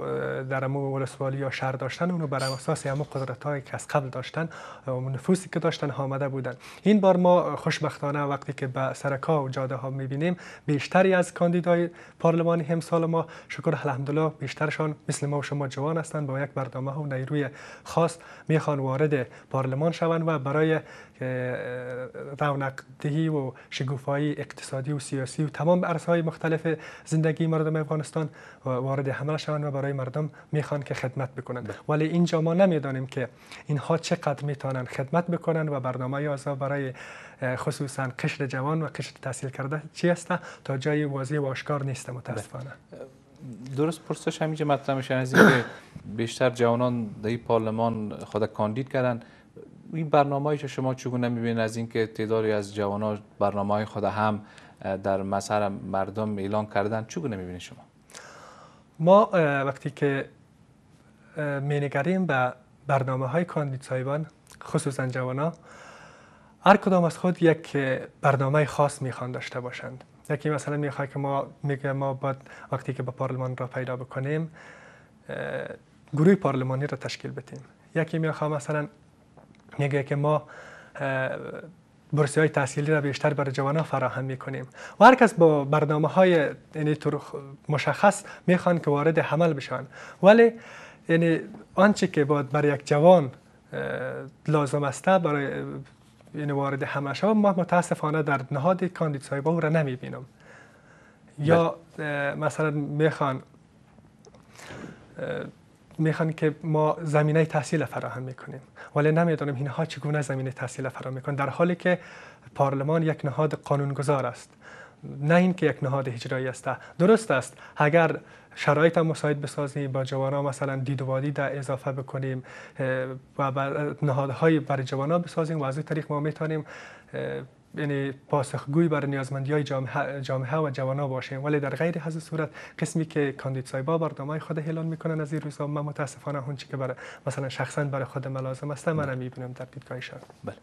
در امو ولسوالی یا شهر داشتن اونو بر اساس امو قدرت هایی که از قبل داشتن و نفوسی که داشتن آمده بودن این بار ما خوشبختانه وقتی که به سرکا و جاده ها میبینیم بیشتری از کاندیدای پارلمانی همسال ما شکر الحمدلله بیشترشان مثل ما و شما جوان هستند با یک برنامه و نیروی خاص میخوان وارد پارلمان شوند و برای رونق دهی و شکوفایی اقتصادی و سیاسی و تمام های مختلف زندگی مردم افغانستان وارد حمله شوند و برای مردم میخوان که خدمت بکنند بله. ولی اینجا ما نمیدانیم که اینها چقدر میتونن خدمت بکنند و برنامه آزا برای خصوصا قشر جوان و قشر تحصیل کرده چی هست تا جای واضح و آشکار نیست متاسفانه بله. درست پرسش همینجا مطرح میشه از اینکه بیشتر جوانان در پارلمان خود کاندید کردن این برنامه که شما چگونه میبینید از اینکه تعدادی از جوانان برنامه های خود هم در مسیر مردم اعلان کردن چگونه میبینید شما ما وقتی که مینگریم به برنامه های کاندید سایبان خصوصا ها هر کدام از خود یک برنامه خاص میخوان داشته باشند یکی مثلا میخواد که ما میگه ما باید وقتی که به پارلمان را پیدا بکنیم گروه پارلمانی را تشکیل بدیم یکی میخواد مثلا میگه که ما برسی های تحصیلی را بیشتر برای ها فراهم میکنیم و هر کس با برنامه های یعنی مشخص میخوان که وارد حمل بشن ولی یعنی آنچه که باید برای یک جوان لازم است برای یعنی وارد حمل شود ما متاسفانه در نهاد کاندید سایبا او را نمیبینم یا بله. مثلا میخوان میخوان که ما زمینه تحصیل فراهم میکنیم ولی نمیدانیم اینها چگونه زمینه تحصیل فراهم میکنن در حالی که پارلمان یک نهاد قانونگذار است نه اینکه یک نهاد اجرایی است درست است اگر شرایط هم مساعد بسازیم با جوانان مثلا دید و در اضافه بکنیم و نهادهای برای جوانان بسازیم و از این طریق ما میتونیم یعنی پاسخگوی بر نیازمندی های جامعه, و ها باشیم ولی در غیر از صورت قسمی که کاندید سایبا های خود اعلان میکنن از این روزا من متاسفانه چی که برای مثلا شخصا برای خود لازم است من میبینم در دیدگاهشان بله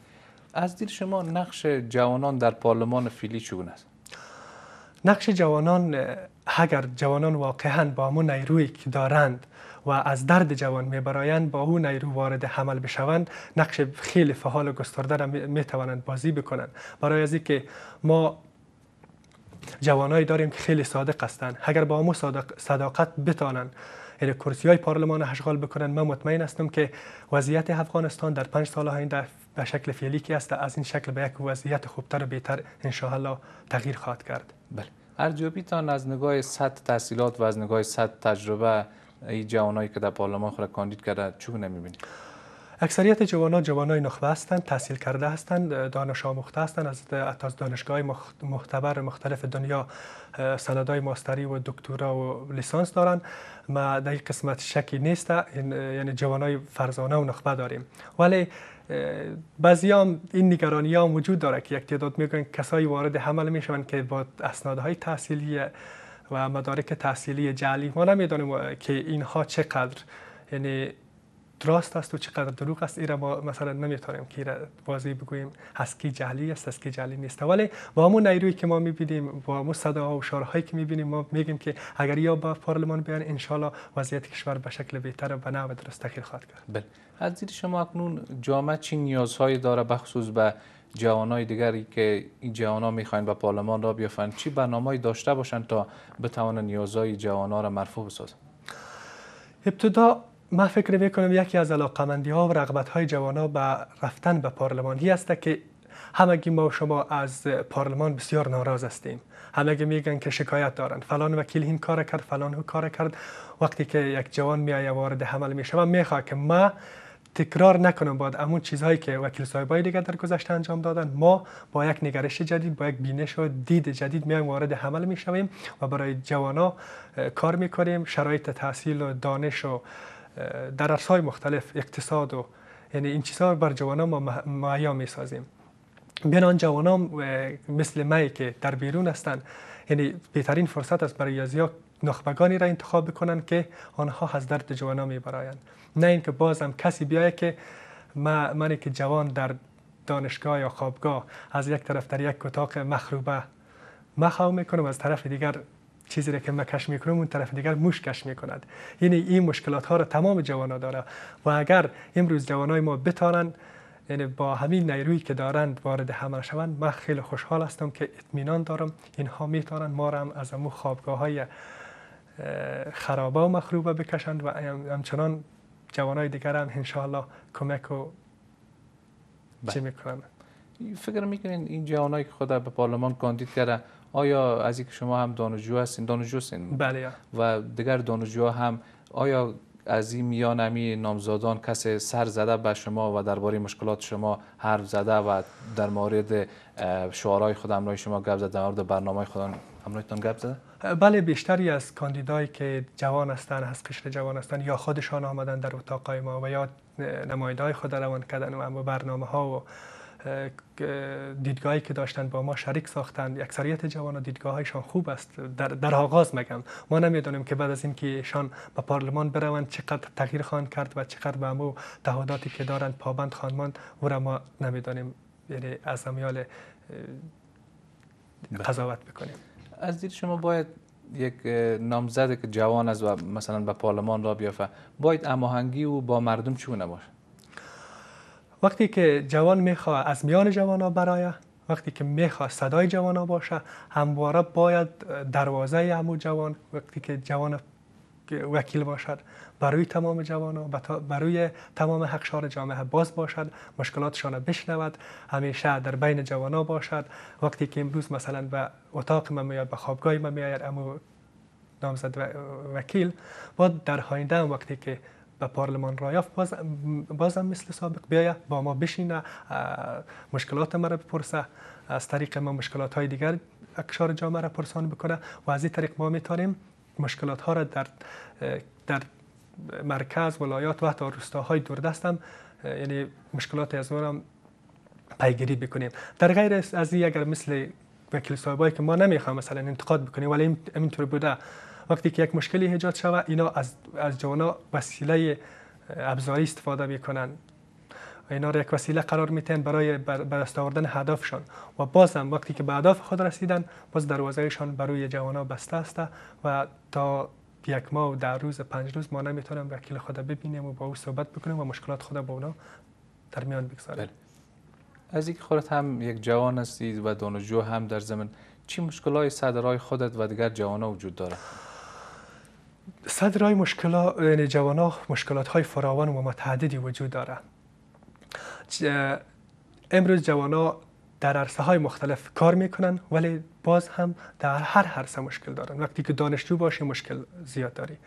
از دید شما نقش جوانان در پارلمان فیلی چگونه است نقش جوانان اگر جوانان واقعا با همون نیرویی که دارند و از درد جوان میبرایند با او نیرو وارد حمل بشوند نقش خیلی فعال و گسترده را میتوانند بازی بکنند برای از که ما جوانایی داریم که خیلی صادق هستند اگر با صادق صداقت بتانند یعنی کرسی های پارلمان هشغال بکنند من مطمئن هستم که وضعیت افغانستان در پنج سال آینده به شکل فعلی که است از این شکل به یک وضعیت خوبتر و بهتر ان تغییر خواهد کرد بله ارجوبیتان از نگاه صد تحصیلات و از نگاه صد تجربه این جوانایی که در پارلمان خود کاندید کرده چگونه میبینید اکثریت جوانان جوانای نخبه هستند تحصیل کرده هستند دانش آموخته هستند از دانشگاه معتبر مختلف دنیا سندای ماستری و دکترا و لیسانس دارند ما در قسمت شکی نیست یعنی جوانای فرزانه و نخبه داریم ولی بعضی هم این نگرانی ها وجود داره که یک تعداد میگن کسایی وارد حمل میشوند که با اسنادهای تحصیلی و مدارک تحصیلی جعلی ما نمیدانیم که اینها چقدر یعنی درست است و چقدر دروغ است ایره ما مثلا نمیتونیم که ایره واضحی بگوییم هست که جعلی است هست که جعلی نیست ولی با همون نیرویی که ما میبینیم با همون صدا و شارهایی که میبینیم ما میگیم که اگر یا با پارلمان بیان انشالله وضعیت کشور به شکل بهتر و و درست تخیل خواهد کرد بله از دید شما اکنون جامعه چی نیازهایی داره بخصوص به جوانای دیگری که این جوانا میخواین به پارلمان را بیافن چی برنامه‌ای داشته باشند تا بتوانند نیازهای جوانا را مرفوع بسازن ابتدا ما فکر میکنم یکی از علاقمندی ها و رغبت های جوان به رفتن به پارلمان هی است که همگی ما و شما از پارلمان بسیار ناراض هستیم همگی میگن که شکایت دارند فلان وکیل این کار کرد فلان کار کرد وقتی که یک جوان میایه وارد حمل میشه و که ما تکرار نکنم باید همون چیزهایی که وکیل صاحبای دیگه در گذشته انجام دادن ما با یک نگرش جدید با یک بینش و دید جدید میایم وارد عمل میشویم و برای جوانا کار میکنیم شرایط تحصیل و دانش و در های مختلف اقتصاد و یعنی این چیزها بر جوانا ما معیا میسازیم بین آن جوانان مثل مایی که در بیرون هستن یعنی بهترین فرصت است برای یازی نخبگانی را انتخاب بکنن که آنها از درد جوانا برایند. نه اینکه هم کسی بیاید که من که جوان در دانشگاه یا خوابگاه از یک طرف در یک کتاق مخروبه مخاو میکنم از طرف دیگر چیزی را که ما کش میکنم اون طرف دیگر موش کش میکند یعنی این مشکلات ها را تمام جوانا داره و اگر امروز جوانای ما بتانند یعنی با همین نیرویی که دارند وارد حمل شوند من خیلی خوشحال هستم که اطمینان دارم اینها میتونن ما را هم از امو خوابگاه های خرابه و مخروبه بکشند و همچنان جوانای دیگر هم انشاءالله کمک و چی بله. میکنند فکر میکنین این جوانایی که خود به پارلمان کاندید کرده آیا از اینکه شما هم دانشجو هستین دانشجو هستین بله و دیگر دانشجو هم آیا از این میان امی نامزدان کسی سر زده به شما و درباره مشکلات شما حرف زده و در مورد شعارهای خود امرای شما گفت در مورد برنامه خودان همراهتان گپ بله بیشتری از کاندیدایی که جوان هستند از قشر جوان هستند یا خودشان آمدن در اتاقای ما و یا نمایدهای خود روان کردن و اما برنامه ها و دیدگاهی که داشتن با ما شریک ساختند اکثریت جوان دیدگاه هایشان خوب است در, در آغاز مگم ما نمیدانیم که بعد از اینکه شان به پارلمان بروند چقدر تغییر خان کرد و چقدر به امو تعهداتی که دارند پابند خانمان او ما نمیدانیم یعنی از امیال بله. قضاوت بکنیم از دید شما باید یک نامزدی که جوان است و مثلا به پارلمان را بیافه باید اماهنگی او با مردم چونه باشه وقتی که جوان میخواه از میان جوان ها برای وقتی که میخواه صدای جوان ها باشه همواره باید دروازه امو جوان وقتی که جوان وکیل باشد برای تمام و برای تمام حقشار جامعه باز باشد مشکلاتشان را بشنود همیشه در بین جوانا باشد وقتی که امروز مثلا به اتاق من میاد به خوابگاه من میاد امو نامزد وکیل با در آینده وقتی که به پارلمان را باز بازم مثل سابق بیاید با ما بشینه مشکلات را بپرسه از طریق ما مشکلات های دیگر اکشار جامعه را پرسان بکنه و از این طریق ما میتونیم مشکلات ها را در, در مرکز ولایات و حتی های دوردست هم یعنی مشکلات از اون هم پیگیری بکنیم در غیر از این اگر مثل وکیل صاحبایی که ما نمیخوام مثلا انتقاد بکنیم ولی اینطور بوده وقتی که یک مشکلی ایجاد شود اینا از از جوانا وسیله ابزاری استفاده میکنن و اینا یک وسیله قرار میتن برای برست آوردن هدفشان و باز هم وقتی که به هدف خود رسیدن باز دروازهشان برای جوانا بسته است و تا یک ماه و در روز پنج روز ما نمیتونم وکیل خود ببینیم و با او صحبت بکنیم و مشکلات خود با اونا در میان بگذاریم بله. از اینکه خودت هم یک جوان هستی و دانشجو هم در زمین چه مشکل های صدرهای خودت و دیگر جوان ها وجود داره؟ صدرهای مشکل یعنی جوان ها مشکلات های فراوان و متعددی وجود دارند امروز ها در عرصه های مختلف کار میکنن ولی باز هم در هر عرصه مشکل دارن وقتی که دانشجو باشی مشکل زیاد داری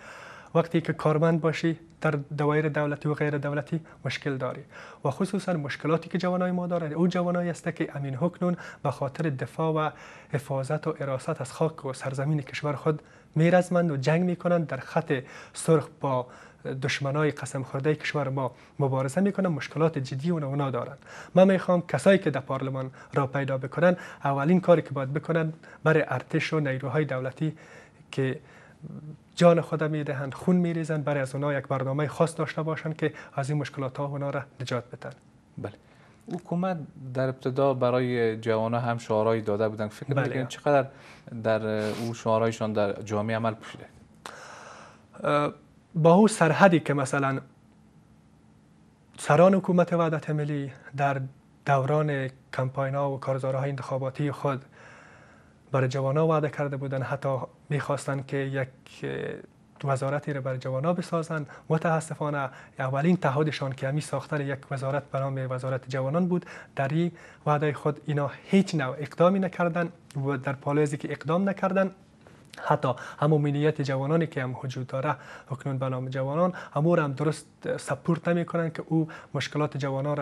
وقتی که کارمند باشی در دوایر دولتی و غیر دولتی مشکل داری و خصوصا مشکلاتی که جوانای ما دارند او جوانایی است که امین حکنون به خاطر دفاع و حفاظت و اراست از خاک و سرزمین کشور خود میرزمند و جنگ میکنند در خط سرخ با دشمنای قسم خورده کشور ما مبارزه میکنن مشکلات جدی اون اونا دارن من میخوام کسایی که در پارلمان را پیدا بکنن اولین کاری که باید بکنن برای ارتش و نیروهای دولتی که جان خود میدهند خون میریزند برای از اونا یک برنامه خاص داشته باشند که از این مشکلات ها اونا را نجات بدن بله حکومت در ابتدا برای ها هم شعارهایی داده بودن فکر بله. چقدر در او شعارهایشان در جامعه عمل پوشیده با او سرحدی که مثلا سران حکومت وحدت ملی در دوران کمپاین ها و کارزارهای انتخاباتی خود برای جوان ها وعده کرده بودند حتی میخواستند که یک وزارتی را برای جوان ها بسازند متاسفانه اولین تعهدشان که همی ساختن یک وزارت به وزارت جوانان بود در این وعده خود اینا هیچ نوع اقدامی نکردن و در پالایزی که اقدام نکردن حتی هم ملیت جوانانی که هم وجود داره اکنون به نام جوانان همو هم درست سپورت نمیکنن که او مشکلات جوانان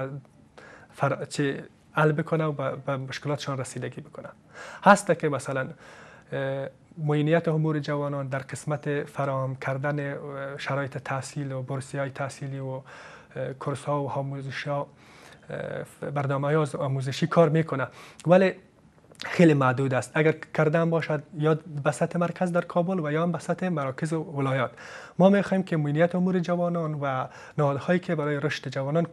را چه حل بکنه و به مشکلاتشان رسیدگی بکنه هسته که مثلا معینیت امور جوانان در قسمت فراهم کردن شرایط تحصیل و برسی های تحصیلی و کورس ها و آموزش ها برنامه آموزشی کار میکنه ولی خیلی معدود است اگر کردن باشد یا به مرکز در کابل و یا هم به سطح مراکز ولایات ما میخواهیم که مینیت امور جوانان و نهادهایی که برای رشد جوانان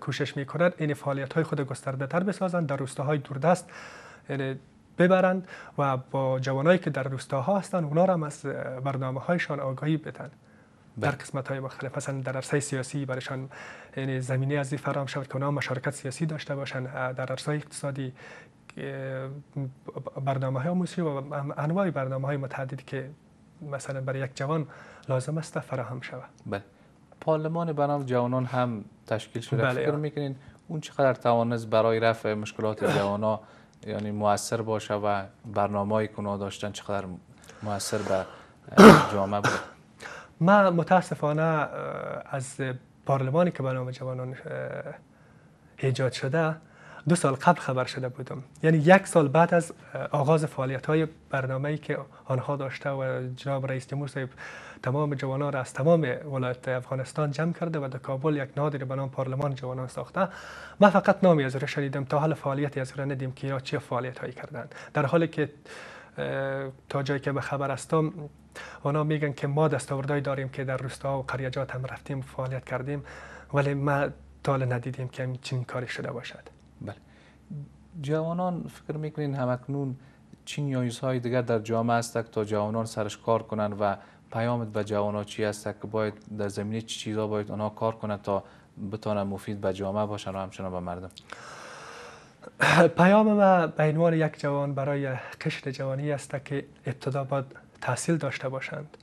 کوشش میکنند این یعنی فعالیت های خود گسترده تر بسازند در روستاهای دوردست یعنی ببرند و با جوانایی که در روستاها هستند اونا را از برنامه هایشان آگاهی بدن بله. در قسمت های مختلف مثلا در عرصه سیاسی برایشان یعنی زمینه از فراهم شود که اونا مشارکت سیاسی داشته باشند در عرصه اقتصادی برنامه های آموزشی و انواع برنامه های متعددی که مثلا برای یک جوان لازم است فراهم شود بله پارلمان برنامه جوانان هم تشکیل شده بله فکر میکنین اون چقدر توانست برای رفع مشکلات ها یعنی موثر باشه و برنامه های کنها داشتن چقدر موثر به جامعه بود من متاسفانه از پارلمانی که برنامه جوانان ایجاد شده دو سال قبل خبر شده بودم یعنی یک سال بعد از آغاز فعالیت های برنامه ای که آنها داشته و جناب رئیس جمهور صاحب تمام جوانان را از تمام ولایت افغانستان جمع کرده و در کابل یک نادری به نام پارلمان جوانان ساخته من فقط نامی از را شنیدم تا حال فعالیتی از را ندیم که چه فعالیت هایی کردند در حالی که تا جایی که به خبر هستم اونا میگن که ما دستاوردهایی داریم که در روستاها و قریجات هم رفتیم فعالیت کردیم ولی ما تا ندیدیم که چنین کاری شده باشد جوانان فکر میکنین همکنون چین یا های دیگر در جامعه که تا جوانان سرش کار کنند و پیامت به ها چی است که باید در زمینه چی چیزا باید آنها کار کنند تا بتانه مفید به جامعه باشن و همچنان به مردم پیام ما به عنوان یک جوان برای قشر جوانی است که ابتدا باید تحصیل داشته باشند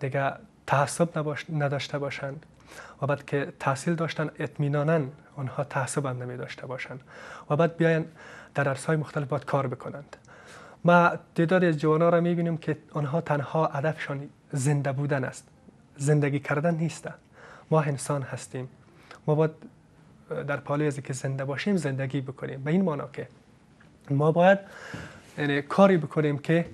دیگه تعصب نداشته باشند و بعد که تحصیل داشتن اطمینانا آنها تحصیب هم نمی داشته باشند و بعد بیاین در های مختلف باید کار بکنند ما تعداد از جوانا را می بینیم که آنها تنها هدفشان زنده بودن است زندگی کردن نیست ما انسان هستیم ما باید در پالوی از که زنده باشیم زندگی بکنیم به این معنا که ما باید یعنی، کاری بکنیم که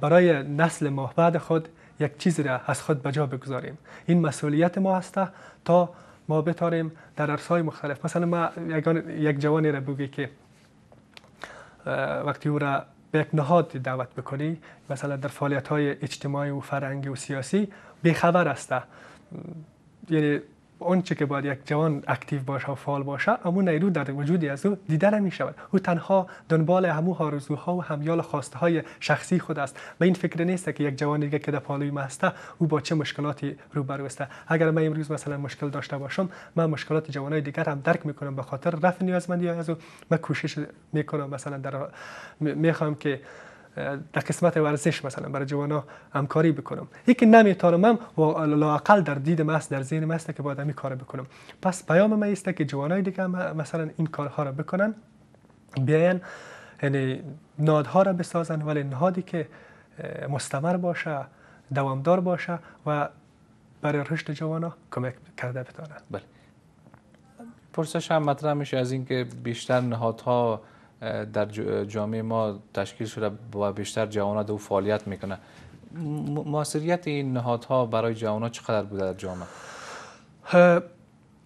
برای نسل ما بعد خود یک چیزی را از خود به جا بگذاریم این مسئولیت ما هست تا ما بتاریم در عرصه‌های مختلف مثلا ما یک جوانی را بگی که وقتی او را به یک نهاد دعوت بکنی مثلا در فعالیت‌های اجتماعی و فرهنگی و سیاسی بیخبر هسته یعنی اون چه که باید یک جوان اکتیو باشه و فعال باشه اما نیرو در وجودی از او دیده نمی شود او تنها دنبال همو آرزوها و همیال خواسته های شخصی خود است و این فکر نیست که یک جوان دیگه که در پالوی ما او با چه مشکلاتی روبرو است اگر من امروز مثلا مشکل داشته باشم من مشکلات جوانای دیگر هم درک میکنم به خاطر رفع نیازمندی از او من کوشش میکنم مثلا در میخوام که در قسمت ورزش مثلا برای جوان ها همکاری بکنم یکی نمیتونم هم و لاقل در دید مست در ذهن مست که باید همین کار بکنم پس پیام من است که جوانای دیگه مثلا این کارها را بکنن بیاین یعنی نادها را بسازن ولی نهادی که مستمر باشه دوامدار باشه و برای رشد جوان ها کمک کرده بتانه بله پرسش هم مطرح میشه از اینکه بیشتر نهادها در جامعه ما تشکیل شده و بیشتر جوانان در او فعالیت میکنه موثریت این نهادها برای ها چقدر بوده در جامعه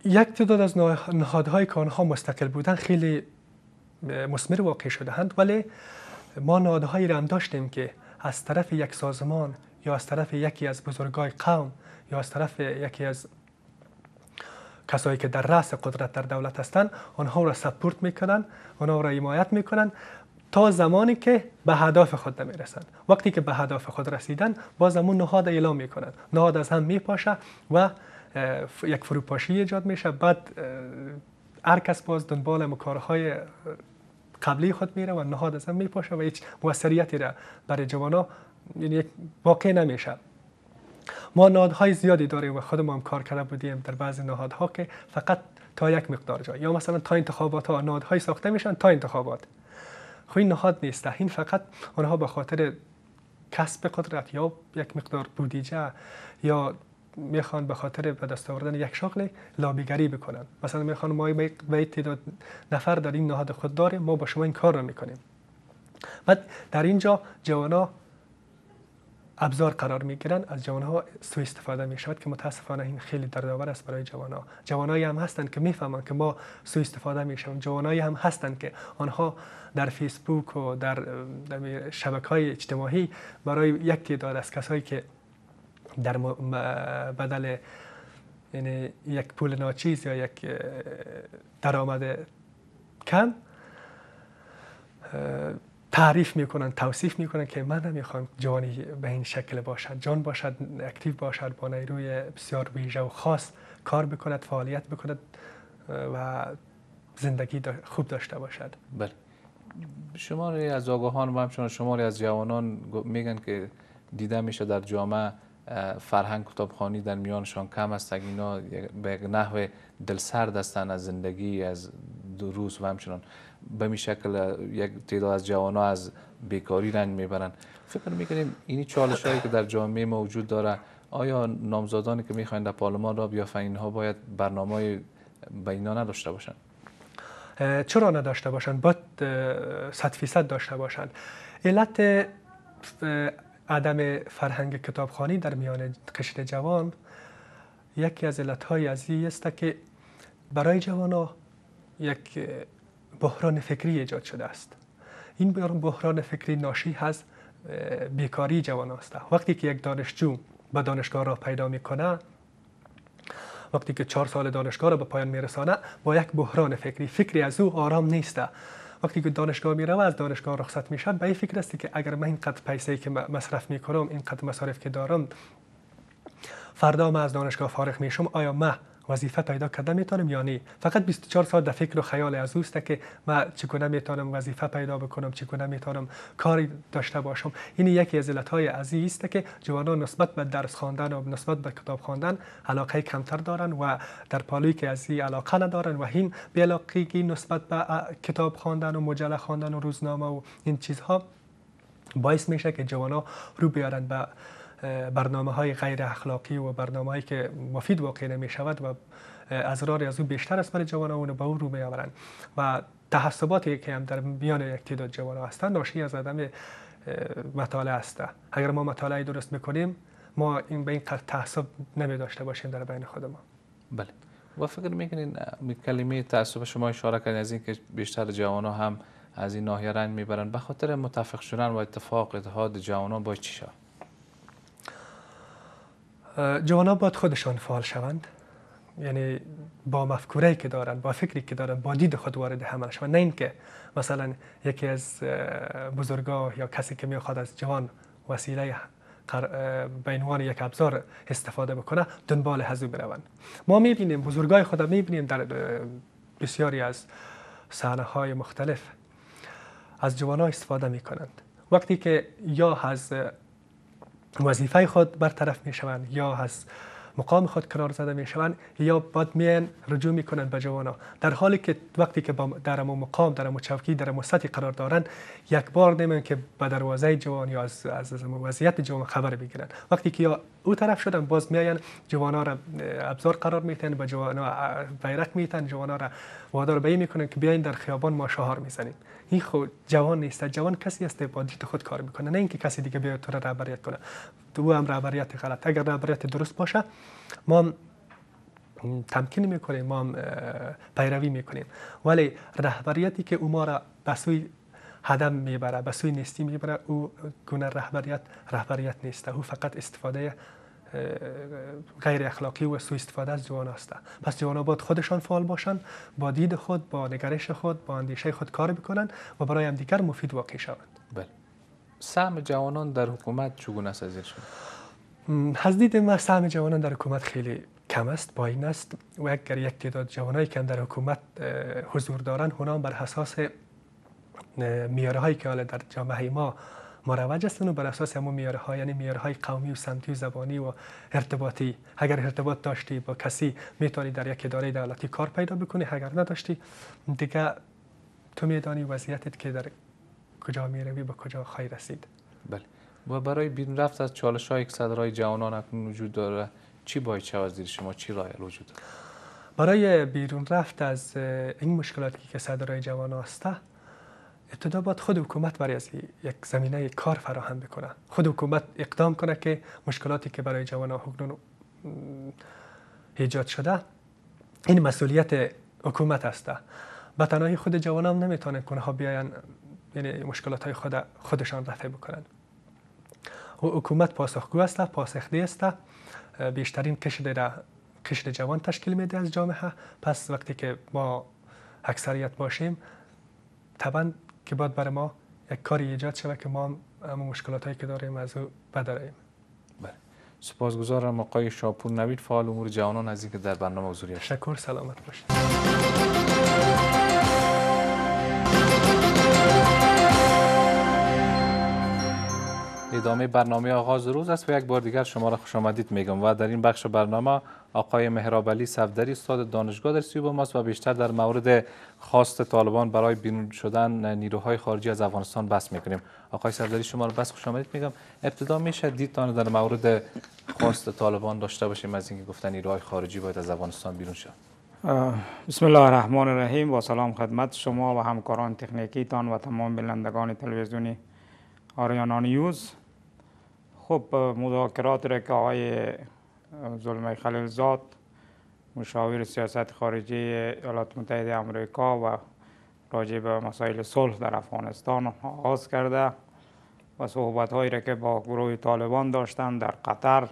یک تعداد از نهادهای که آنها مستقل بودن خیلی مسمر واقع شده هند ولی ما نهادهایی را هم داشتیم که از طرف یک سازمان یا از طرف یکی از بزرگای قوم یا از طرف یکی از کسایی که در رأس قدرت در دولت هستند آنها را سپورت میکنن آنها را حمایت میکنن تا زمانی که به هدف خود نمیرسند وقتی که به هدف خود رسیدن باز همون نهاد اعلام میکنن نهاد از هم میپاشه و یک فروپاشی ایجاد میشه بعد هر کس باز دنبال مکارهای قبلی خود میره و نهاد از هم میپاشه و هیچ موثریتی را برای جوانا یعنی واقع نمیشه ما نهادهای زیادی داریم و خود ما هم کار کرده بودیم در بعضی نهادها که فقط تا یک مقدار جا یا مثلا تا انتخابات ها نهادهای ساخته میشن تا انتخابات خو خب این نهاد نیست این فقط آنها به خاطر کسب قدرت یا یک مقدار بودیجه یا میخوان به خاطر به دست آوردن یک شغل لابیگری بکنن مثلا میخوان ما یک تعداد نفر در این نهاد خود داریم ما با شما این کار رو میکنیم و در اینجا جوانا ابزار قرار می از جوان ها سوء استفاده می شود که متاسفانه این خیلی دردآور است برای جوان ها جوانایی هم هستند که میفهمند که ما سوء استفاده می شویم جوانایی هم هستند که آنها در فیسبوک و در, در شبکه های اجتماعی برای یک تعداد از کسایی که در بدل یعنی یک پول ناچیز یا یک درآمد کم تعریف میکنن توصیف میکنن که من نمیخوام جوانی به این شکل باشد جان باشد اکتیو باشد با نیروی بسیار ویژه و خاص کار بکند فعالیت بکند و زندگی خوب داشته باشد بله شماری از آگاهان و همچنان شماری از جوانان میگن که دیده میشه در جامعه فرهنگ کتابخانی در میانشان کم است اینا به نحو دلسرد هستن از زندگی از دروس و همچنان به می شکل یک تعداد از جوان ها از بیکاری رنج میبرن فکر میکنیم اینی چالش هایی که در جامعه ما وجود داره آیا نامزدانی که میخواین در پارلمان را بیافن ها باید برنامه به اینا نداشته باشند چرا نداشته باشند باید صد فیصد داشته باشند علت عدم فرهنگ کتابخانی در میان قشر جوان یکی از علتهای از است که برای جوان ها یک بحران فکری ایجاد شده است این بحران فکری ناشی از بیکاری جوان است وقتی که یک دانشجو به دانشگاه را پیدا میکنه وقتی که چهار سال دانشگاه را به پایان میرسانه با یک بحران فکری فکری از او آرام نیسته وقتی که دانشگاه می و از دانشگاه رخصت می به این فکر است که اگر من اینقدر پیسه که مصرف کنم، اینقدر مصارف که دارم فردا من از دانشگاه فارغ میشم آیا من وظیفه پیدا کرده میتونم یا یعنی فقط 24 ساعت در فکر و خیال از اوسته که من چگونه میتونم وظیفه پیدا بکنم چگونه میتونم کاری داشته باشم این یکی از علت های است که جوانان نسبت به درس خواندن و نسبت به کتاب خواندن علاقه کمتر دارن و در پالوی که از این علاقه ندارن و هم علاقه نسبت به کتاب خواندن و مجله خواندن و روزنامه و این چیزها باعث میشه که جوانان رو بیارن به برنامه های غیر اخلاقی و برنامه هایی که مفید واقع نمی شود و ازراری از او بیشتر است برای جوانان اونو به اون رو می آورند و تحصباتی که هم در میان یک تعداد جوان هستند ناشی از عدم مطالعه است اگر ما مطالعه درست میکنیم ما این به این تحصب نمی داشته باشیم در بین خود ما بله و فکر میکنین کلمه تعصب شما اشاره کردین از اینکه بیشتر ها هم از این ناحیه رنج میبرن به خاطر متفق شدن و اتفاق اتحاد جوانان با چی شد جوانان باید خودشان فعال شوند یعنی با مفکوره که دارند، با فکری که دارند، با دید خود وارد حمل شوند نه اینکه مثلا یکی از بزرگا یا کسی که میخواد از جوان وسیله به عنوان یک ابزار استفاده بکنه دنبال هزو بروند ما میبینیم بزرگای خود میبینیم در بسیاری از صحنه های مختلف از جوان ها استفاده میکنند وقتی که یا از وظیفه خود برطرف می شوند یا از مقام خود کنار زده می شوند یا بعد میان رجوع می کنند به جوانا در حالی که وقتی که در امو مقام در امو چوکی در امو سطح قرار دارند یک بار نمیان که به دروازه جوان یا از از, از وضعیت جوان خبر بگیرند وقتی که او طرف شدن باز میان جوانا را ابزار قرار میتن به جوانا بیرق جوان جوانا را وادار به کنند که بیاین در خیابان ما شهار میزنیم این خو جوان نیست جوان کسی است که با خود کار میکنه نه اینکه کسی دیگه بیاد تو را رهبریت کنه تو او هم رهبریت غلط اگر رهبریت درست باشه ما تمکین میکنیم ما پیروی میکنیم ولی رهبریتی که او ما را به سوی هدم میبره به سوی نیستی میبره او گونه رهبریت رهبریت نیست او فقط استفاده غیر اخلاقی و سوء استفاده از جوان است پس جوان باید خودشان فعال باشند با دید خود با نگرش خود با اندیشه خود کار بکنند و برای همدیگر مفید واقع شوند بله سهم جوانان در حکومت چگونه است از از دید ما سهم جوانان در حکومت خیلی کم است پایین است و اگر یک تعداد جوانایی که در حکومت حضور دارند اونا بر اساس میاره هایی که حالا در جامعه ما مروج هستند و بر اساس همون میاره ها یعنی میاره های قومی و سمتی و زبانی و ارتباطی اگر ارتباط داشتی با کسی میتونی در یک اداره دولتی کار پیدا بکنی اگر نداشتی دیگه تو میدانی وضعیتت که در کجا میروی به کجا خواهی رسید بله و برای بیرون رفت از چالش های صدرهای جوانان اکنون وجود داره چی باید چه وزیر شما چی رای وجود داره برای بیرون رفت از این مشکلاتی که صدرهای جوان هسته ابتدا باید خود حکومت برای از یک زمینه کار فراهم بکنه خود حکومت اقدام کنه که مشکلاتی که برای جوانان ها ایجاد شده این مسئولیت حکومت است به تنهایی خود جوانان نمیتونه کنه ها بیاین یعنی مشکلات های خود خودشان رفع بکنن و حکومت پاسخگو است پاسخده است بیشترین کشد را کشد جوان تشکیل میده از جامعه پس وقتی که ما اکثریت باشیم طبعا که باید برای ما یک کاری ایجاد شود که ما هم مشکلات هایی که داریم از او بداریم بله سپاسگزارم آقای شاپور نوید فعال امور جوانان از اینکه در برنامه حضوری تشکر سلامت باشید ادامه برنامه آغاز روز است و یک بار دیگر شما را خوش آمدید میگم و در این بخش برنامه آقای مهراب علی صفدری استاد دانشگاه در سیوب ماست و بیشتر در مورد خواست طالبان برای بیرون شدن نیروهای خارجی از افغانستان بس میکنیم آقای صفدری شما را بس خوش آمدید میگم ابتدا میشه دیدتان در مورد خواست طالبان داشته باشیم از اینکه گفتن نیروهای خارجی باید از افغانستان بیرون شد بسم الله الرحمن الرحیم و سلام خدمت شما و همکاران تکنیکی تان و تمام بینندگان تلویزیونی آریانا نیوز خب مذاکرات را که آقای زلمه خلیلزاد مشاور سیاست خارجی ایالات متحده آمریکا و راجع به مسائل صلح در افغانستان آغاز کرده و صحبت هایی را که با گروه طالبان داشتن در قطر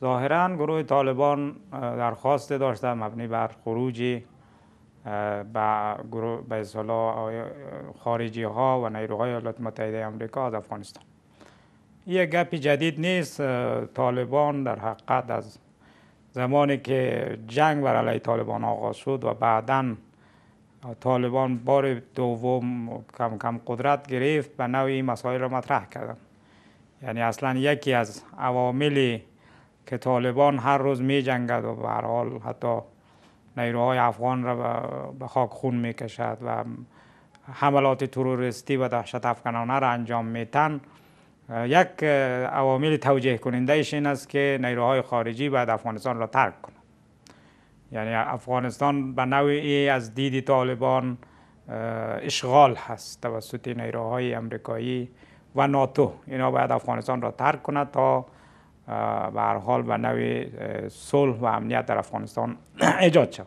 ظاهرا گروه طالبان درخواست داشته مبنی بر خروج به گروه به خارجی ها و نیروهای ایالات متحده آمریکا از افغانستان یه گپی جدید نیست طالبان در حقیقت از زمانی که جنگ بر علیه طالبان آغاز شد و بعدا طالبان بار دوم کم کم قدرت گرفت و این مسائل را مطرح کردن یعنی اصلا یکی از عواملی که طالبان هر روز می جنگد و به هر حال حتی نیروهای افغان را به خاک خون می کشد و حملات تروریستی و دهشت افغانانه را انجام میتن یک عوامل توجیه کنندهش این است که نیروهای خارجی بعد افغانستان را ترک کنند یعنی افغانستان به نوعی از دید طالبان اشغال هست توسط نیروهای امریکایی و ناتو اینا باید افغانستان را ترک کند تا به هر حال به نوع صلح و امنیت در افغانستان ایجاد شود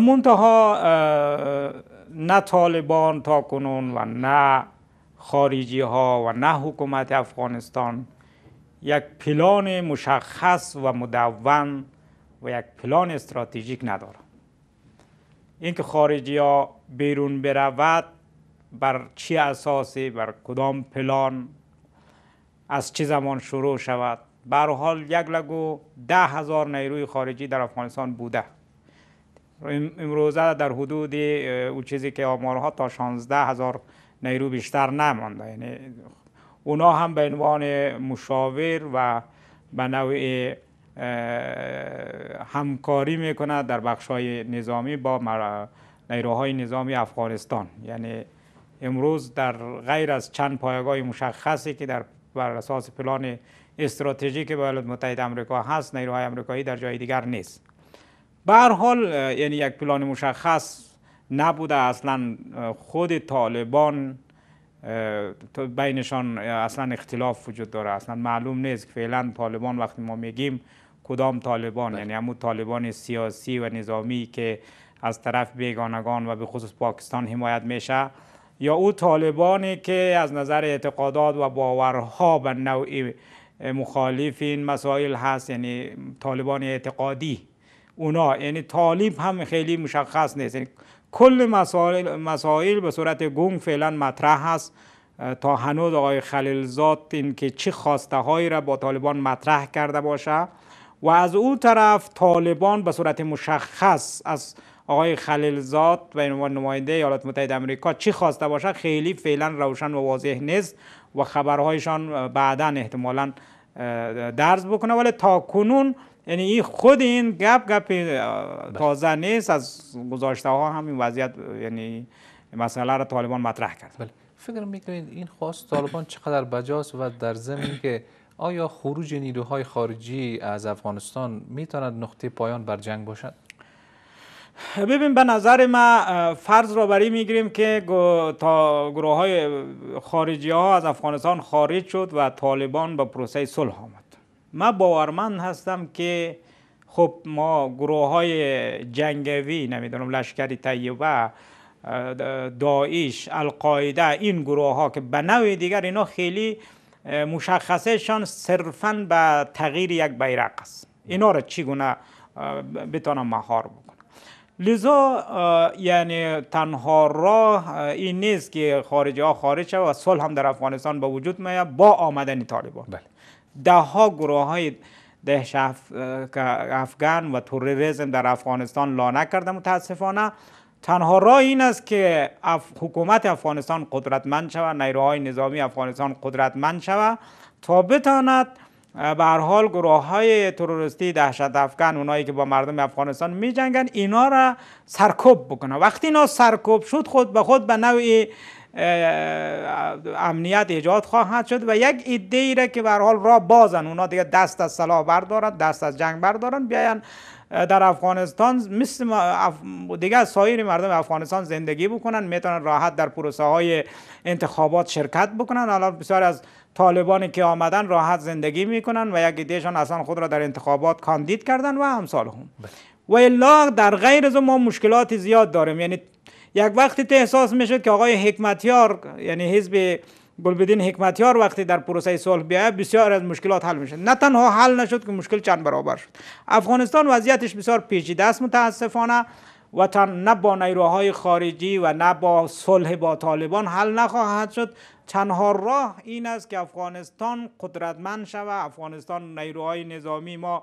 منتها نه طالبان تا کنون و نه خارجی ها و نه حکومت افغانستان یک پلان مشخص و مدون و یک پلان استراتژیک نداره اینکه خارجی ها بیرون برود بر چی اساسی بر کدام پلان از چه زمان شروع شود به حال یک لگو ده هزار نیروی خارجی در افغانستان بوده امروزه در حدود او چیزی که آمارها تا 16 هزار نیرو بیشتر نمانده یعنی اونا هم به عنوان مشاور و به نوع همکاری میکنند در بخش های نظامی با نیروهای نظامی افغانستان یعنی امروز در غیر از چند پایگاه مشخصی که در بر اساس پلان استراتژیک ایالات متحده آمریکا هست نیروهای امریکایی در جای دیگر نیست به هر حال یعنی یک پلان مشخص نبوده اصلا خود طالبان بینشان اصلا اختلاف وجود داره اصلا معلوم نیست که فعلا طالبان وقتی ما میگیم کدام طالبان بله. یعنی همون طالبان سیاسی و نظامی که از طرف بیگانگان و به خصوص پاکستان حمایت میشه یا او طالبانی که از نظر اعتقادات و باورها به نوع مخالف این مسائل هست یعنی طالبان اعتقادی اونا یعنی طالب هم خیلی مشخص نیست یعنی کل مسائل, مسائل به صورت گنگ فعلا مطرح است تا هنوز آقای خلیلزاد این که چه خواسته هایی را با طالبان مطرح کرده باشه و از او طرف طالبان به صورت مشخص از آقای خلیلزاد و عنوان نماینده ایالات متحده آمریکا چی خواسته باشه خیلی فعلا روشن و واضح نیست و خبرهایشان بعدا احتمالا درز بکنه ولی تا کنون یعنی این خود این گپ گپ بله. تازه نیست از گذاشته ها همین وضعیت یعنی مسئله را طالبان مطرح کرد بله. فکر میکنید این خواست طالبان چقدر بجاست و در زمین که آیا خروج نیروهای خارجی از افغانستان میتوند نقطه پایان بر جنگ باشد؟ ببین به نظر ما فرض را بری میگیریم که تا گروه های خارجی ها از افغانستان خارج شد و طالبان به پروسه صلح آمد ما باورمند هستم که خب ما گروه های جنگوی نمیدونم لشکری طیبه داعش القاعده این گروه ها که به نوع دیگر اینا خیلی شان صرفا به تغییر یک بیرق است اینا را گونه بتونم مهار بکنم لذا یعنی تنها راه این نیست که خارجی ها خارج و صلح هم در افغانستان به وجود میاد با آمدن طالبان بله. ده ها گروه های دهش افغان و توریزم در افغانستان لانه کرده متاسفانه تنها راه این است که اف حکومت افغانستان قدرتمند شود نیروهای نظامی افغانستان قدرتمند شود تا بتاند به هر حال گروه های تروریستی دهشت افغان اونایی که با مردم افغانستان می جنگن اینا را سرکوب بکنه وقتی اینا سرکوب شد خود به خود به نوعی امنیت ایجاد خواهد شد و یک ایده ای را که به حال را بازن اونا دیگه دست از سلاح بردارن دست از جنگ بردارن بیاین در افغانستان مثل دیگه سایر مردم افغانستان زندگی بکنن میتونن راحت در پروسه های انتخابات شرکت بکنن حالا بسیار از طالبانی که آمدن راحت زندگی میکنن و یک ایدهشان اصلا خود را در انتخابات کاندید کردن و همسال هم بله. و الا در غیر از ما مشکلات زیاد داریم یعنی یک وقتی تو احساس میشد که آقای حکمتیار یعنی حزب گلبدین حکمتیار وقتی در پروسه صلح بیاید بسیار از مشکلات حل میشد نه تنها حل نشد که مشکل چند برابر شد افغانستان وضعیتش بسیار پیچیده است متاسفانه وطن نه با نیروهای خارجی و نه با صلح با طالبان حل نخواهد شد تنها راه این است که افغانستان قدرتمند شود افغانستان نیروهای نظامی ما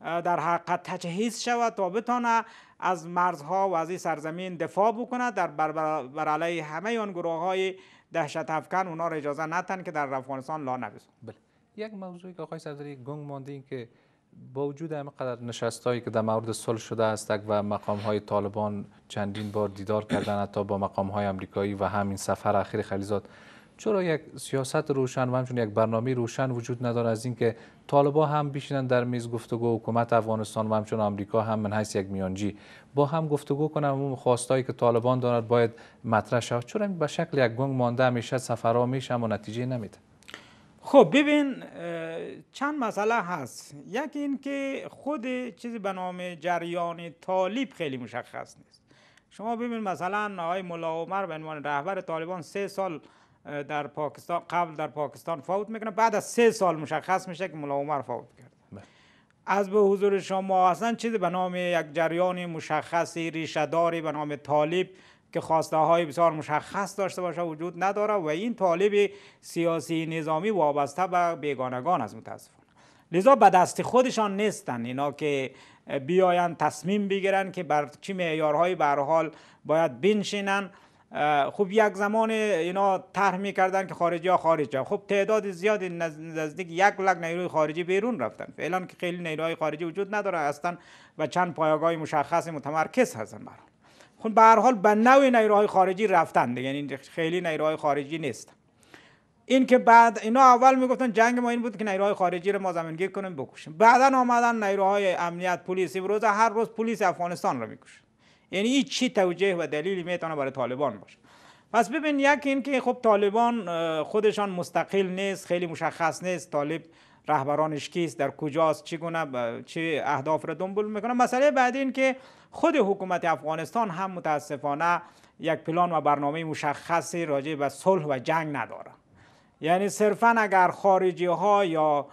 در حقیقت تجهیز شود تا بتانه از مرزها و از این سرزمین دفاع بکند در بر, همه آن گروه های دهشت افکن اونا را اجازه نتن که در افغانستان لا نبیزن بله. یک موضوعی که آقای صدری گنگ مانده این که با وجود همه قدر نشست هایی که در مورد صلح شده است و مقام های طالبان چندین بار دیدار کردن حتی با مقام های امریکایی و همین سفر اخیر خلیزات چرا یک سیاست روشن و همچنین یک برنامه روشن وجود ندارد از اینکه طالبان هم بشینن در میز گفتگو حکومت افغانستان و همچنین آمریکا هم من یک میانجی با هم گفتگو کنم و خواستایی که طالبان دارد باید مطرح شود چرا به شکل یک گنگ مانده همیشه سفرها میشه اما نتیجه نمیده خب ببین چند مسئله هست یک این که خود چیزی به نام جریان طالب خیلی مشخص نیست شما ببین مثلا آقای ملا عمر به عنوان رهبر طالبان سه سال در پاکستان قبل در پاکستان فوت میکنه بعد از سه سال مشخص میشه که ملا عمر فوت کرد بله. از به حضور شما اصلا چیزی به نام یک جریان مشخصی ریشداری به نام طالب که خواسته های بسیار مشخص داشته باشه وجود نداره و این طالب سیاسی نظامی وابسته به بیگانگان از متاسفانه لذا به دست خودشان نیستن اینا که بیاین تصمیم بگیرن که بر چی معیارهایی به حال باید بنشینن خب یک زمان اینا طرح میکردن که خارجی ها خارج خب تعداد زیادی نزدیک یک لک نیروی خارجی بیرون رفتن فعلا که خیلی نیروهای خارجی وجود نداره هستن و چند پایگاه مشخص متمرکز هستن برای خب به هر حال به نوع نیروهای خارجی رفتند یعنی خیلی نیروهای خارجی نیست این که بعد اینا اول میگفتن جنگ ما این بود که نیروهای خارجی رو ما زمینگیر کنیم بکشیم بعدا آمدن نیروهای امنیت پلیس روز هر روز پلیس افغانستان رو میکشه یعنی این چی توجیه و دلیلی میتونه برای طالبان باشه پس ببین یک این که خب طالبان خودشان مستقل نیست خیلی مشخص نیست طالب رهبرانش کیست در کجاست چگونه چه اهداف را دنبال میکنه مسئله بعد این که خود حکومت افغانستان هم متاسفانه یک پلان و برنامه مشخصی راجع به صلح و جنگ نداره یعنی صرفا اگر خارجی ها یا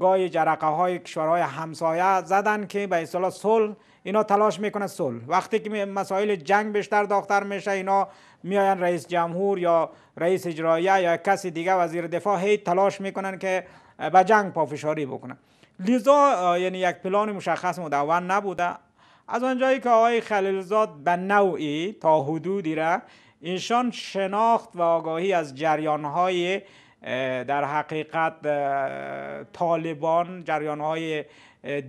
گای جرقه های کشورهای همسایه زدن که به اصطلاح صلح اینا تلاش میکنه صلح وقتی که مسائل جنگ بیشتر داختر میشه اینا میاین رئیس جمهور یا رئیس اجرایه یا کسی دیگه وزیر دفاع تلاش میکنن که به جنگ پافشاری بکنه لیزا یعنی یک پلان مشخص مدون نبوده از آنجایی که آقای خلیلزاد به نوعی تا حدودی را اینشان شناخت و آگاهی از جریانهای در حقیقت طالبان جریانهای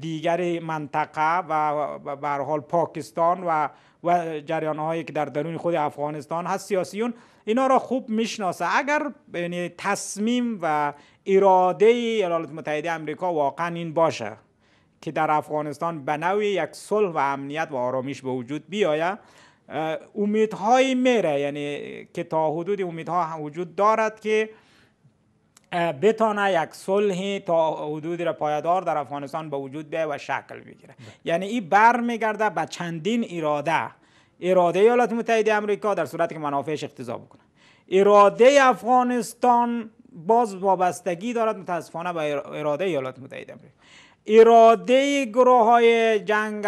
دیگر منطقه و به حال پاکستان و و جریانهایی که در درون خود افغانستان هست سیاسیون اینا را خوب میشناسه اگر یعنی تصمیم و اراده ایالات متحده امریکا واقعا این باشه که در افغانستان به نوعی یک صلح و امنیت و آرامش به وجود بیاید امیدهای میره یعنی که تا حدود امیدها وجود دارد که بتانه یک صلح تا حدود را پایدار در افغانستان به وجود بیاید و شکل بگیره بله. یعنی این برمیگرده به چندین اراده اراده ایالات متحده آمریکا در صورتی که منافعش اقتضا بکنه اراده افغانستان باز وابستگی دارد متاسفانه به اراده ایالات متحده آمریکا اراده گروه های جنگ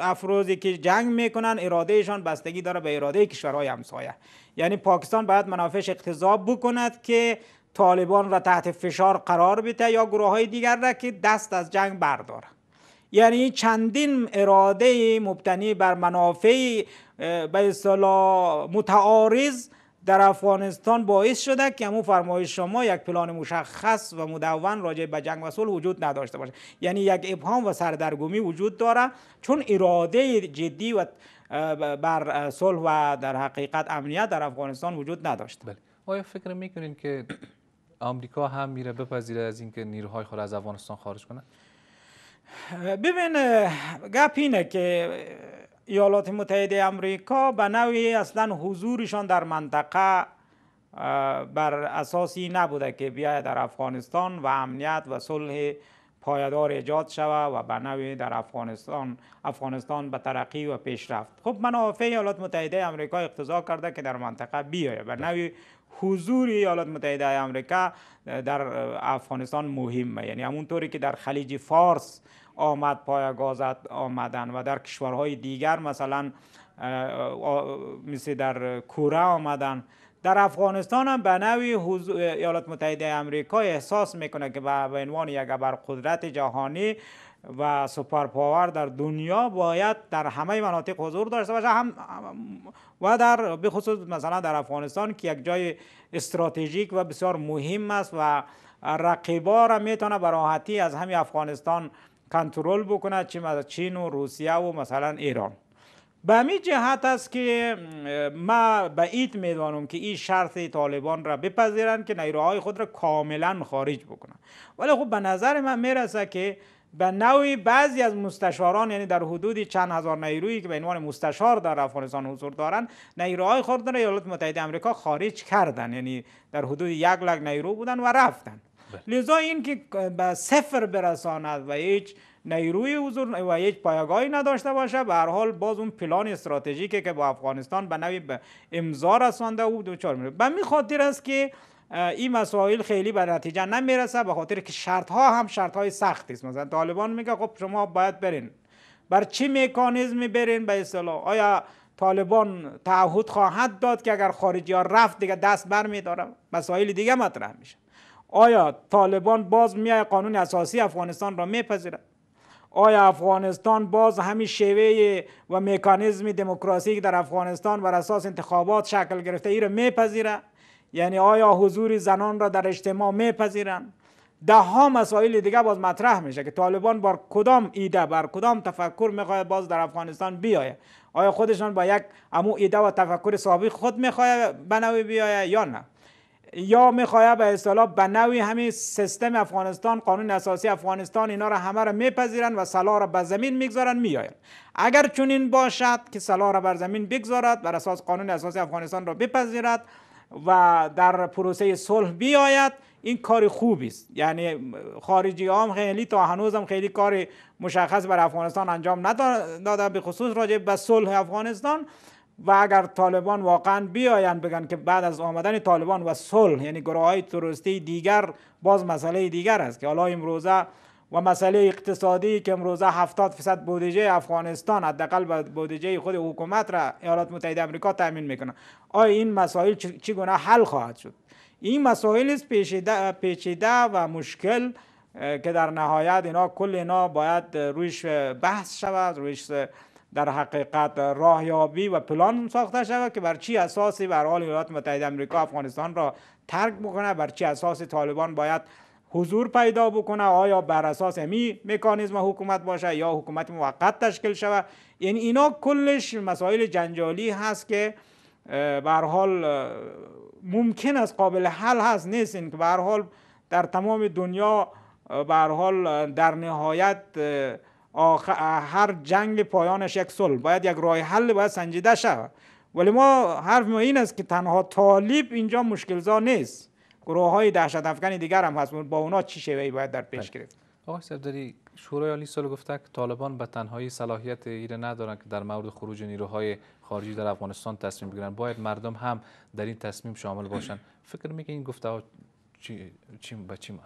افروزی که جنگ میکنن ارادهشان بستگی دارد به اراده کشورهای همسایه یعنی پاکستان باید منافعش اقتضا بکند که طالبان را تحت فشار قرار بده یا گروه های دیگر را که دست از جنگ بردارند یعنی چندین اراده مبتنی بر منافع به اصطلاح متعارض در افغانستان باعث شده که امو فرمایش شما یک پلان مشخص و مدون راجع به جنگ و صلح وجود نداشته باشه یعنی یک ابهام و سردرگمی وجود داره چون اراده جدی و بر صلح و در حقیقت امنیت در افغانستان وجود نداشت بله آیا فکر میکنین که آمریکا هم میره بپذیره از اینکه نیروهای خود از افغانستان خارج کنه ببین گپ اینه که ایالات متحده امریکا به نوعی اصلا حضورشان در منطقه بر اساسی نبوده که بیاید در افغانستان و امنیت و صلح پایدار ایجاد شوه و به نوعی در افغانستان افغانستان به ترقی و پیشرفت خب منافع ایالات متحده امریکا اقتضا کرده که در منطقه بیاید به نوعی حضور ایالات متحده آمریکا در افغانستان مهمه یعنی همونطوری که در خلیج فارس آمد پای گازت آمدن و در کشورهای دیگر مثلا مثل در کوره آمدن در افغانستان هم به نوی ایالات متحده امریکا احساس میکنه که به عنوان یک قدرت جهانی و سوپر پاور در دنیا باید در همه مناطق حضور داشته باشه هم و در بخصوص مثلا در افغانستان که یک جای استراتژیک و بسیار مهم است و رقیبا را میتونه به راحتی از همین افغانستان کنترل بکنه چه از چین و روسیه و مثلا ایران به همین جهت است که ما بعید میدانم که این شرط طالبان را بپذیرند که نیروهای خود را کاملا خارج بکنن ولی خب به نظر من میرسه که به نوعی بعضی از مستشاران یعنی در حدود چند هزار نیرویی که به عنوان مستشار در افغانستان حضور دارند نیروهای خود را ایالات متحده آمریکا خارج کردن یعنی در حدود یک لک نیرو بودن و رفتن بله. لذا این که به صفر برساند و هیچ نیروی حضور و هیچ پایگاهی نداشته باشه به هر حال باز اون پلان استراتژیکی که با افغانستان به نوی امضا رسانده او دوچار میره به می خاطر است که این مسائل خیلی به نتیجه نمیرسه به خاطر که شرط ها هم شرط های سخت است مثلا طالبان میگه خب شما باید برین بر چه مکانیزمی برین به اصطلاح آیا طالبان تعهد خواهد داد که اگر خارجی ها رفت دیگه دست بر مسائل دیگه مطرح میشه آیا طالبان باز میای قانون اساسی افغانستان را میپذیرد آیا افغانستان باز همین شیوه و مکانیزم دموکراسی که در افغانستان بر اساس انتخابات شکل گرفته ای را میپذیره یعنی آیا حضور زنان را در اجتماع میپذیرند ده ها مسائل دیگه باز مطرح میشه که طالبان بر کدام ایده بر کدام تفکر میخواد باز در افغانستان بیاید؟ آیا خودشان با یک امو ایده و تفکر سابق خود میخواد بنوی بیاید یا نه یا میخواه به اصطلاح به نوی همین سیستم افغانستان قانون اساسی افغانستان اینا را همه را میپذیرن و سلا را به زمین میگذارن میآین اگر چنین باشد که سلا را بر زمین بگذارد بر اساس قانون اساسی افغانستان را بپذیرد و در پروسه صلح بیاید این کار خوبی است یعنی خارجی هم خیلی تا هنوز هم خیلی کار مشخص بر افغانستان انجام نداده به خصوص راجع به صلح افغانستان و اگر طالبان واقعا بیاین بگن که بعد از آمدن طالبان و صلح یعنی گروه های تروریستی دیگر باز مسئله دیگر است که حالا امروزه و مسئله اقتصادی که امروزه 70 درصد بودجه افغانستان حداقل بودجه خود حکومت را ایالات متحده آمریکا تامین میکنه آیا این مسائل چی گونه حل خواهد شد این مسائل پیچیده پیچیده و مشکل که در نهایت اینا کل اینا باید رویش بحث شود رویش در حقیقت راهیابی و پلان ساخته شود که بر چی اساسی بر حال ایالات متحده آمریکا افغانستان را ترک بکنه بر چی اساسی طالبان باید حضور پیدا بکنه آیا بر اساس می مکانیزم حکومت باشه یا حکومت موقت تشکیل شود یعنی اینا کلش مسائل جنجالی هست که بر حال ممکن است قابل حل هست نیست این که بر حال در تمام دنیا بر حال در نهایت آخر هر جنگ پایانش یک صلح باید یک راه حل باید سنجیده شود ولی ما حرف ما این است که تنها طالب اینجا مشکلزا نیست گروه های دهشت افغان دیگر هم هست با اونا چی شیوهی باید در پیش بله. گرفت آقای صفدری شورای عالی سال گفته که طالبان به تنهایی صلاحیت ایره ندارن که در مورد خروج نیروهای خارجی در افغانستان تصمیم بگیرند باید مردم هم در این تصمیم شامل باشند فکر میکنید این گفته ها چی, چی چی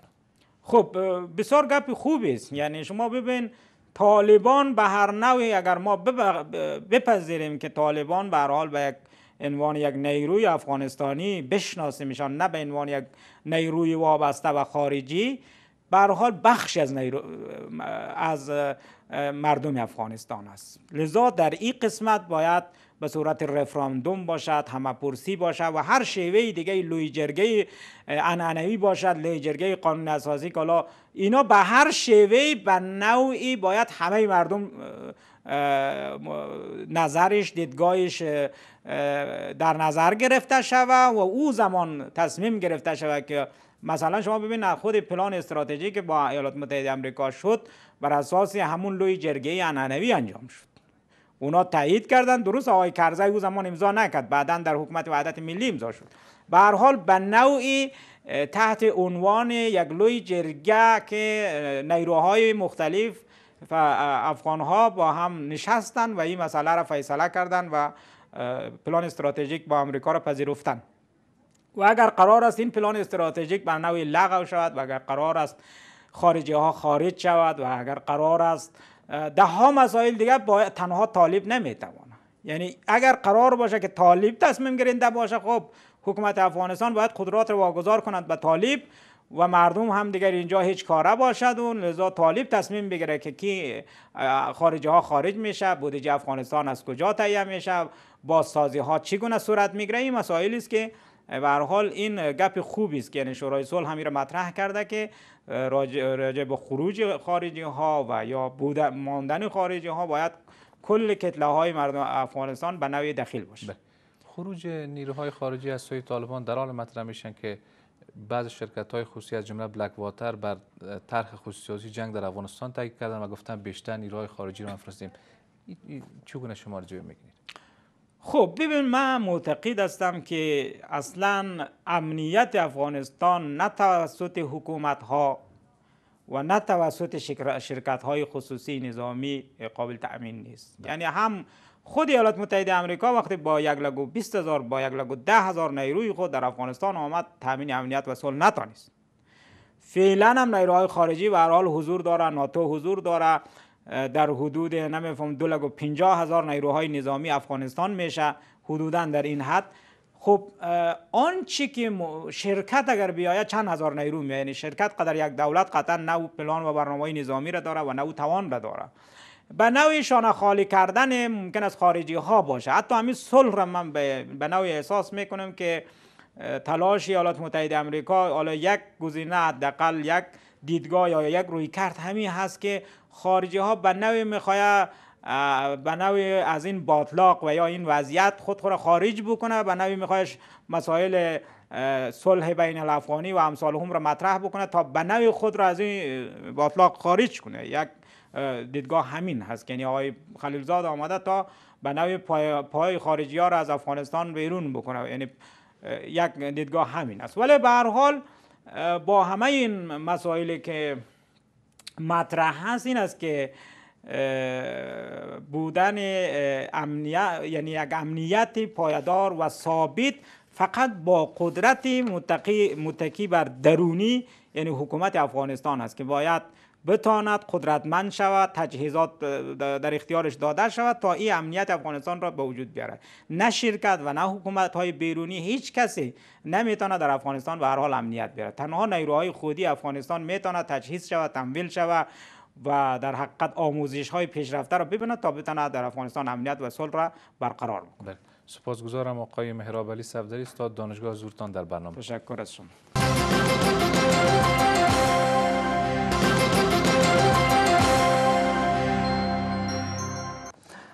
خب بسیار گپ خوبی است یعنی شما ببین طالبان به هر نوعی اگر ما بپذیریم که طالبان به هر حال به یک عنوان یک نیروی افغانستانی بشناسیمشان نه به عنوان یک نیروی وابسته و خارجی به حال بخش از, از مردم افغانستان است لذا در این قسمت باید به صورت رفراندوم باشد همه پرسی باشد و هر شیوه دیگه لوی جرگه انعنوی باشد لوی جرگه قانون اساسی کالا اینا به هر شیوه به نوعی باید همه مردم نظرش دیدگاهش در نظر گرفته شود و او زمان تصمیم گرفته شود که مثلا شما ببین خود پلان استراتژیک که با ایالات متحده آمریکا شد بر اساس همون لوی جرگه عنعنوی انجام شد اونا تایید کردن درست آقای کرزی او زمان امضا نکرد بعدا در حکومت وحدت ملی امضا شد به هر حال به نوعی تحت عنوان یک لوی جرگه که نیروهای مختلف و افغان ها با هم نشستن و این مسئله را فیصله کردن و پلان استراتژیک با آمریکا را پذیرفتند. و اگر قرار است این پلان استراتژیک بر نوعی لغو شود و اگر قرار است خارجی ها خارج شود و اگر قرار است ده ها مسائل دیگه تنها طالب نمیتوانه یعنی اگر قرار باشه که طالب تصمیم گیرنده باشه خب حکومت افغانستان باید قدرات رو واگذار کند به طالب و مردم هم دیگر اینجا هیچ کاره باشد و لذا طالب تصمیم بگیره که کی خارجی ها خارج میشه بودجه افغانستان از کجا تهیه میشه سازی ها چگونه صورت میگیره این مسائلی است که به حال این گپ خوبی است که یعنی شورای صلح را مطرح کرده که راجع به خروج خارجی ها و یا بوده ماندن خارجی ها باید کل کتله های مردم افغانستان به نوعی دخیل باشه بله. خروج نیروهای خارجی از سوی طالبان در حال مطرح میشن که بعض شرکت های خصوصی از جمله بلک واتر بر طرح خصوصی جنگ در افغانستان تاکید کردن و گفتن بیشتر نیروهای خارجی رو مفرستیم چگونه شما رو خب ببین من معتقد هستم که اصلا امنیت افغانستان نه توسط حکومت ها و نه توسط شرکت های خصوصی نظامی قابل تأمین نیست یعنی هم خود ایالات متحده آمریکا وقتی با یک لگو هزار با یک لگو 10 هزار نیروی خود در افغانستان آمد تامین امنیت و صلح نتانست فعلا هم نیروهای خارجی و حال حضور داره ناتو حضور داره در حدود نمیفهم دو و پینجا هزار نیروهای نظامی افغانستان میشه حدودا در این حد خب آن چی که شرکت اگر بیاید چند هزار نیرو میاد یعنی شرکت قدر یک دولت قطعا نه پلان و برنامه نظامی را داره و نه توان را داره به نوعی شانه خالی کردن ممکن است خارجی ها باشه حتی همین صلح را من به نوعی احساس میکنم که تلاش ایالات متحده آمریکا حالا یک گزینه حداقل یک دیدگاه یا یک روی کرد همین هست که خارجی ها به نوی میخوای به نوی از این باطلاق و یا این وضعیت خود را خارج بکنه به نوی میخواهش مسائل صلح بین الافغانی و امثال هم را مطرح بکنه تا به خود را از این باطلاق خارج کنه یک دیدگاه همین هست یعنی آقای خلیلزاد آمده تا به نوی پای, پای خارجی ها را از افغانستان بیرون بکنه یعنی یک دیدگاه همین است ولی به هر حال با همه این مسائلی که مطرح هست این است که بودن امنیت یعنی یک امنیت پایدار و ثابت فقط با قدرت متقی, متقی بر درونی یعنی حکومت افغانستان است که باید بتاند قدرتمند شود تجهیزات در اختیارش داده شود تا این امنیت افغانستان را به وجود بیارد نه شرکت و نه حکومت های بیرونی هیچ کسی نمیتواند در افغانستان به هر حال امنیت بیارد تنها نیروهای خودی افغانستان میتواند تجهیز شود تمویل شود و در حقیقت آموزش های پیشرفته را ببیند تا بتواند در افغانستان امنیت و صلح را برقرار سپاس بله. سپاسگزارم آقای مهراب علی صفدری استاد دانشگاه زورتان در برنامه تشکر از شما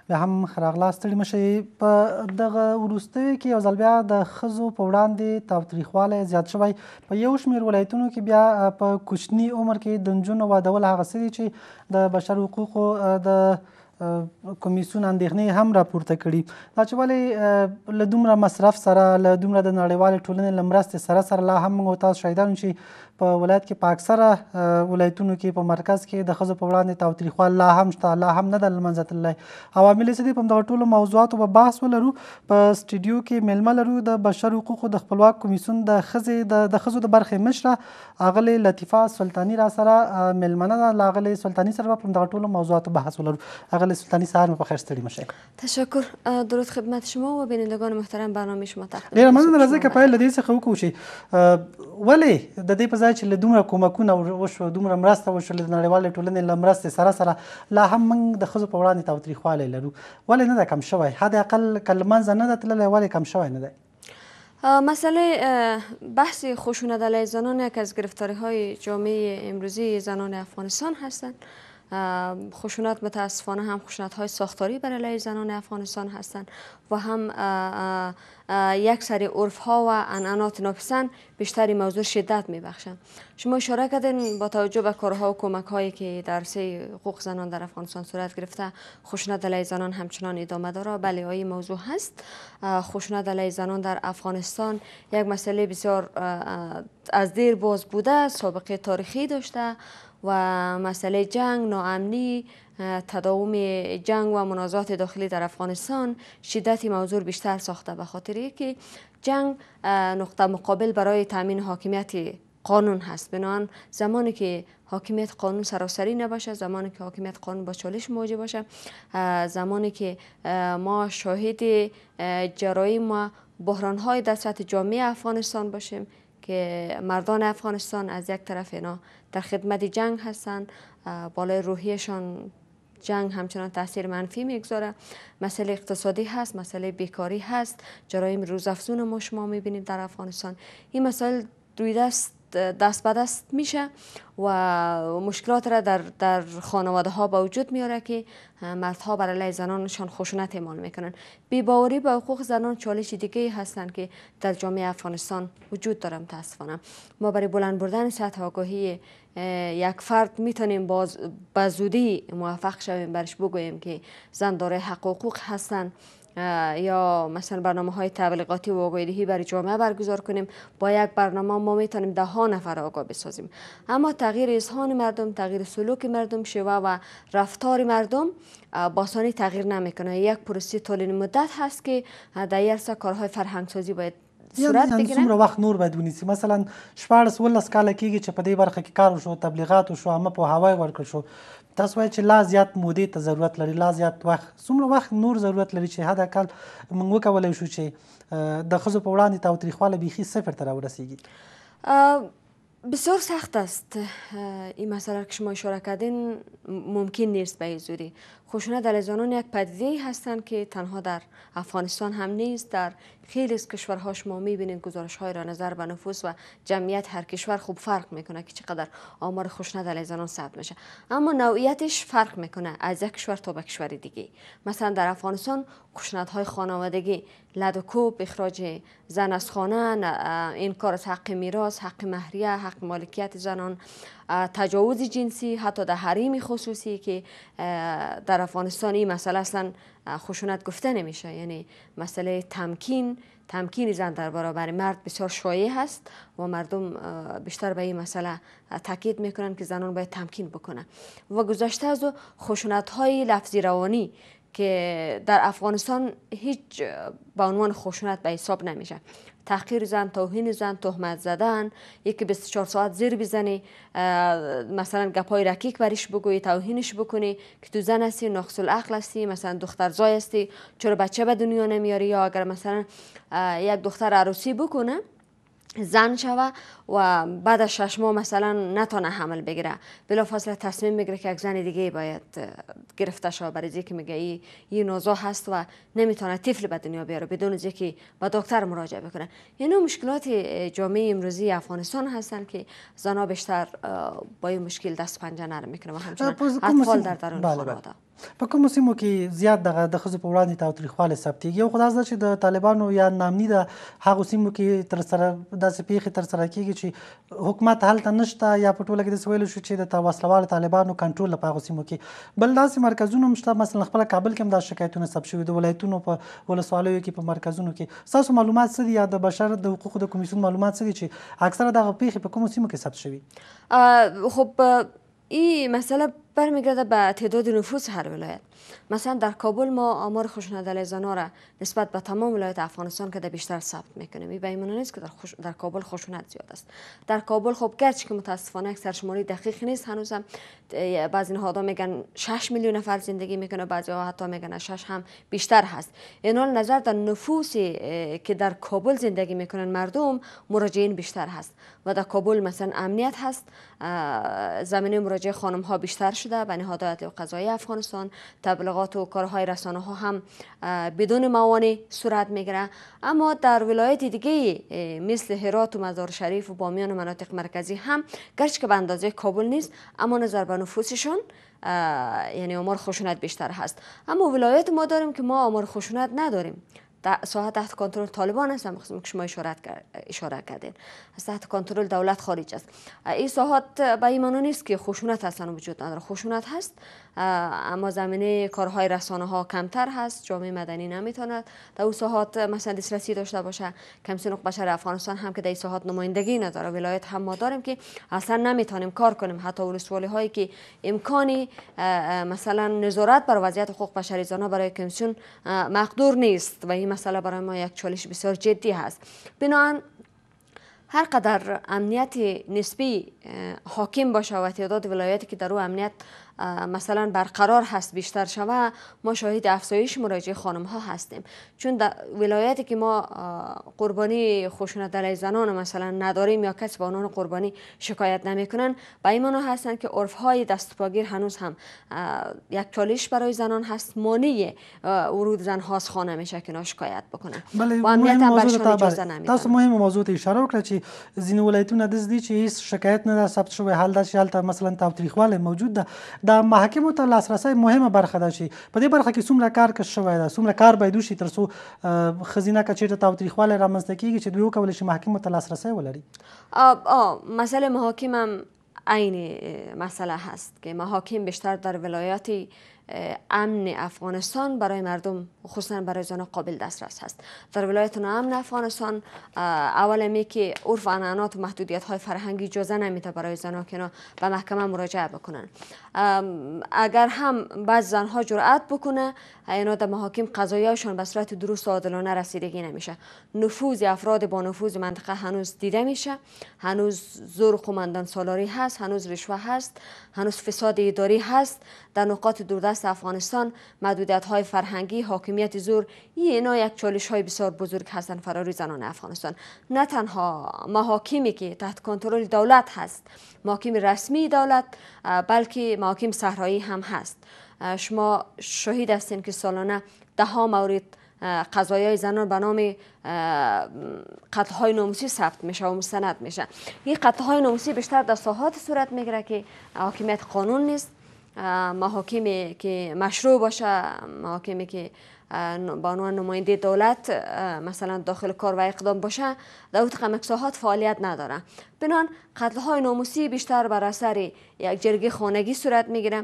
بیا هم خراغلاس ستړي مشه په دغه وروستیو کې یو ځل بیا د خزو په وړاندې تاوتریخوالی زیات شوی په یو شمیر ولایتونو کې بیا په کوچني عمر کې د نجونو وادول هغه څه دي چې د بشر حقوقو د کمیسیون اندېښنې هم راپورته کړي دا چې ولې له دومره مصرف سره له دومره د نړیوالې ټولنې له مرستې سره سره لا هم موږ تاسو شاهدان چې په ولایت کې په اکثره ولایتونو کې په مرکز کې د خزو په وړاندې تاوتریخوال لا هم شته لا هم نه د لمنځه تللی عوامل یې څه دي په همدغه ټولو موضوعاتو به بحث ولرو په سټډیو کې میلمه لرو د بشر حقوقو د خپلواک کمیسیون د ښځې د ښځو د برخې مشره اغلې لطیفه سلطاني را سره میلمنه ده له اغلې سلطاني سره به په همدغه ټولو موضوعاتو بحث ولرو اغلې سلطاني سهار مو په خیر ستړي مشه تشکر درود خدمت شما و بینندگان محترم برنامه شما تقدیم ډیر مننه راځي که پایله دې څخه وکړو شي ولې د دې په ځای چې له دومره کومکونه وشو دومره مرسته وشو له نړیوالې ټولنې له مرستې سره سره لا هم موږ د ښځو په وړاندې تاوتریخوالی لرو ولې نه ده کم شوی حداقل که لمنځه نه ده تللی ولې کم شوی نه دی مسئله بحث خشونت علیه زنان یک از گرفتاری های جامعه امروزی زنان افغانستان هستند خشونت متاسفانه هم خشونت های ساختاری برای زنان افغانستان هستند و هم یک سری عرف ها و انعنات ناپسند بیشتری موضوع شدت می شما اشاره کردین با توجه به کارها و کمک هایی که در سه حقوق زنان در افغانستان صورت گرفته خشونت لای زنان همچنان ادامه داره بله های موضوع هست خشونت لای زنان در افغانستان یک مسئله بسیار از دیر باز بوده سابقه تاریخی داشته و مسئله جنگ، ناامنی، تداوم جنگ و منازعات داخلی در افغانستان شدت موضوع بیشتر ساخته به خاطر که جنگ نقطه مقابل برای تامین حاکمیت قانون هست بنان زمانی که حاکمیت قانون سراسری نباشه زمانی که حاکمیت قانون با چالش مواجه باشه زمانی که ما شاهد جرایم و بحران های در سطح جامعه افغانستان باشیم که مردان افغانستان از یک طرف اینا در خدمت جنگ هستند بالای روحیشان جنگ همچنان تاثیر منفی میگذاره مسئله اقتصادی هست مسئله بیکاری هست جرایم روزافزون ما شما میبینید در افغانستان این مسائل روی دست دست به دست میشه و مشکلات را در, در خانواده ها به وجود میاره که مردها بر علیه زنانشان خشونت اعمال میکنن بیباوری به حقوق زنان چالش دیگه هستن که در جامعه افغانستان وجود داره متاسفانه ما برای بلند بردن سطح آگاهی یک فرد میتونیم باز به زودی موفق شویم برش بگوییم که زن داره حقوق هستند یا مثلا برنامه های تبلیغاتی و آگاهی برای جامعه برگزار کنیم با یک برنامه ما میتونیم ده ها نفر آگاه بسازیم اما تغییر اذهان مردم تغییر سلوک مردم شیوه و رفتار مردم باسانی تغییر نمیکنه یک پروسی طولانی مدت هست که در یک کارهای فرهنگ سازی باید صورت رو وقت نور باید مثلا شپاړس ولس کاله کېږي چې په دې برخه کې کار وشو تبلیغات وشو عامه پوهاوی ورکړل شو تاسو وایئ چې لا زیات مودې ته ضرورت لري لا زیات وخت څومره وخت نور ضرورت لري چې حد اقل موږ وکولای شو چې د ښځو په وړاندې تاوتریخواله بیخي صفر ته راورسیږي بسیار سخت است این مسئله که شما اشاره کردین ممکن نیست به زودی خشونت علیه زنان یک پدیده هستند که تنها در افغانستان هم نیست در خیلی از کشورهاش ما میبینیم گزارش های را نظر به نفوس و جمعیت هر کشور خوب فرق میکنه که چقدر آمار خوشنود علی زنان ثبت میشه اما نوعیتش فرق میکنه از یک کشور تا به کشور دیگه مثلا در افغانستان های خانوادگی لد و کوب اخراج زن از خانه این کار از حق میراث حق مهریه حق مالکیت زنان تجاوز جنسی حتی در حریم خصوصی که در افغانستان این مسئله اصلا خشونت گفته نمیشه یعنی مسئله تمکین تمکین زن در برابر مرد بسیار شایع هست و مردم بیشتر به این مسئله تاکید میکنن که زنان باید تمکین بکنن و گذشته از خشونت های لفظی روانی که در افغانستان هیچ به عنوان خشونت به حساب نمیشه تحقیر زن توهین زن تهمت زدن یکی 24 ساعت زیر بزنی مثلا گپای رکیک بریش بگوی، توهینش بکنی که تو زن هستی نقص العقل هستی مثلا دختر زای هستی چرا بچه به دنیا نمیاری یا اگر مثلا یک دختر عروسی بکنه زن شوه و بعد از شش ماه مثلا نتونه حمل بگیره بلا فاصله تصمیم میگیره که یک زن دیگه باید گرفته شوه برای که میگه این نوزا هست و نمیتونه طفل به دنیا بیاره بدون زی که به دکتر مراجعه بکنه یعنی مشکلات جامعه امروزی افغانستان هستن که زنا بیشتر با این مشکل دست پنجه نرم میکنه و همچنان اطفال در درون بله، بله. خانواده په کومو سیمو کې زیات دغه د خزو په وړاندې تاوتریخواله ثبتېږي او خدای زده چې د طالبانو یا نامني د هغو سیمو کې تر سره داسې پیښې تر سره کیږي چې حکومت هلته نشته یا په ټوله کې داسې ویلو شو چې د وسلوال طالبانو کنټرول په هغو سیمو کې بل داسې مرکزونه هم شته مثلا خپل کابل کې هم دا شکایتونه ثبت شوي د ولایتونو په ولسوالیو کې په مرکزونو کې ستاسو معلومات څه دي یا د بشر د حقوقو د کمیسیون معلومات څه دي چې اکثره دغه پیښې په کومو سیمو کې ثبت شوي خب این مسئله برمیگرده به تعداد نفوس هر ولایت مثلا در کابل ما آمار خوشندل زنا را نسبت به تمام ولایت افغانستان که بیشتر ثبت میکنیم این نیست که در, خوش... در کابل خشونت زیاد است در کابل خب گرچه که متاسفانه یک سرشماری دقیق نیست هنوز هم بعضی نهادها میگن 6 میلیون نفر زندگی میکنه بعضی ها حتی میگن 6 هم بیشتر هست این نظر در نفوسی که در کابل زندگی میکنن مردم مراجعین بیشتر هست و در کابل مثلا امنیت هست زمینه مراجعه خانم ها بیشتر شده به نهاد و قضایی افغانستان تبلیغات و کارهای رسانه ها هم بدون موانع صورت میگیره اما در ولایت دیگه مثل هرات و مزار شریف و بامیان و مناطق مرکزی هم گرچه که به اندازه کابل نیست اما نظر به نفوسشون یعنی آمار خشونت بیشتر هست اما ولایت ما داریم که ما آمار خشونت نداریم ساحت تحت کنترل طالبان است هم قسم که شما اشاره کردین از تحت کنترل دولت خارج است این ساحت به این معنی نیست که خشونت اصلا وجود نداره خشونت هست اما زمینه کارهای رسانه ها کمتر هست جامعه مدنی نمیتوند در اون ساحات مثلا دسترسی داشته باشه حقوق بشر افغانستان هم که در ساحات نمایندگی نداره ولایت هم ما داریم که اصلا نمیتونیم کار کنیم حتی ولسوالی هایی که امکانی مثلا نظارت بر وضعیت حقوق بشری زنا برای کمیسیون مقدور نیست و این مسئله برای ما یک چالش بسیار جدی هست بنابراین هر قدر امنیتی نسبی حاکم باشه و تعداد ولایتی که در او امنیت مثلا برقرار هست بیشتر شوه ما شاهد افزایش مراجعه خانم ها هستیم چون در ولایتی که ما قربانی خشونت علیه زنان مثلا نداریم یا کس به آنان قربانی شکایت نمیکنن به این هستند که عرف های دستپاگیر هنوز هم یک چالش برای زنان هست مانی ورود زن هاست خانه میشه که شکایت بکنن بله و امنیت هم برشان اجازه نمیدن تاسو مهم موضوع اشاره وکړه چې ځینې ولایتونه د چی چې شکایت نه ثبت شوی حال دا چې مثلا تاوتریخوالی موجود ده د محاکمو ته لاسرسی مهمه برخه ده شي په دې برخه کې څومره کار کش شوی ده څومره کار باید وشي څو خزینه کچېټه تاوتریخوالی رامنځته کیږي چې دوی وکولی شي محاکمو ته لاسرسی ولری مسئله محاکم هم عین مسئله هست که محاکم بیشتر در ولایاتی امن افغانستان برای مردم خصوصا برای زنان قابل دسترس هست در ولایت امن افغانستان اول می که عرف و محدودیت های فرهنگی اجازه نمیده برای زنان که به محکمه مراجعه بکنن اگر هم بعض زنها جرأت بکنه اینا در محاکم قضاییشان به صورت درست و عادلانه رسیدگی نمیشه نفوذ افراد با نفوذ منطقه هنوز دیده میشه هنوز زور قماندان سالاری هست هنوز رشوه هست هنوز فساد اداری هست در نقاط دوردست افغانستان مدودیت های فرهنگی حاکمیت زور اینا یک چالش های بسیار بزرگ هستن فراری زنان افغانستان نه تنها محاکمی که تحت کنترل دولت هست محاکم رسمی دولت بلکه محاکم صحرایی هم هست شما شهید هستین که سالانه ده ها مورد قضایای زنان به نام قتل های ناموسی ثبت میشه و مستند میشه این قطع های ناموسی بیشتر در صحات صورت میگیره که حاکمیت قانون نیست محاکمی که مشروع باشه محاکمی که به عنوان نماینده دولت مثلا داخل کار و اقدام باشه در اوتقم فعالیت نداره بنان قتل های ناموسی بیشتر بر اثر یک جرگه خانگی صورت میگیره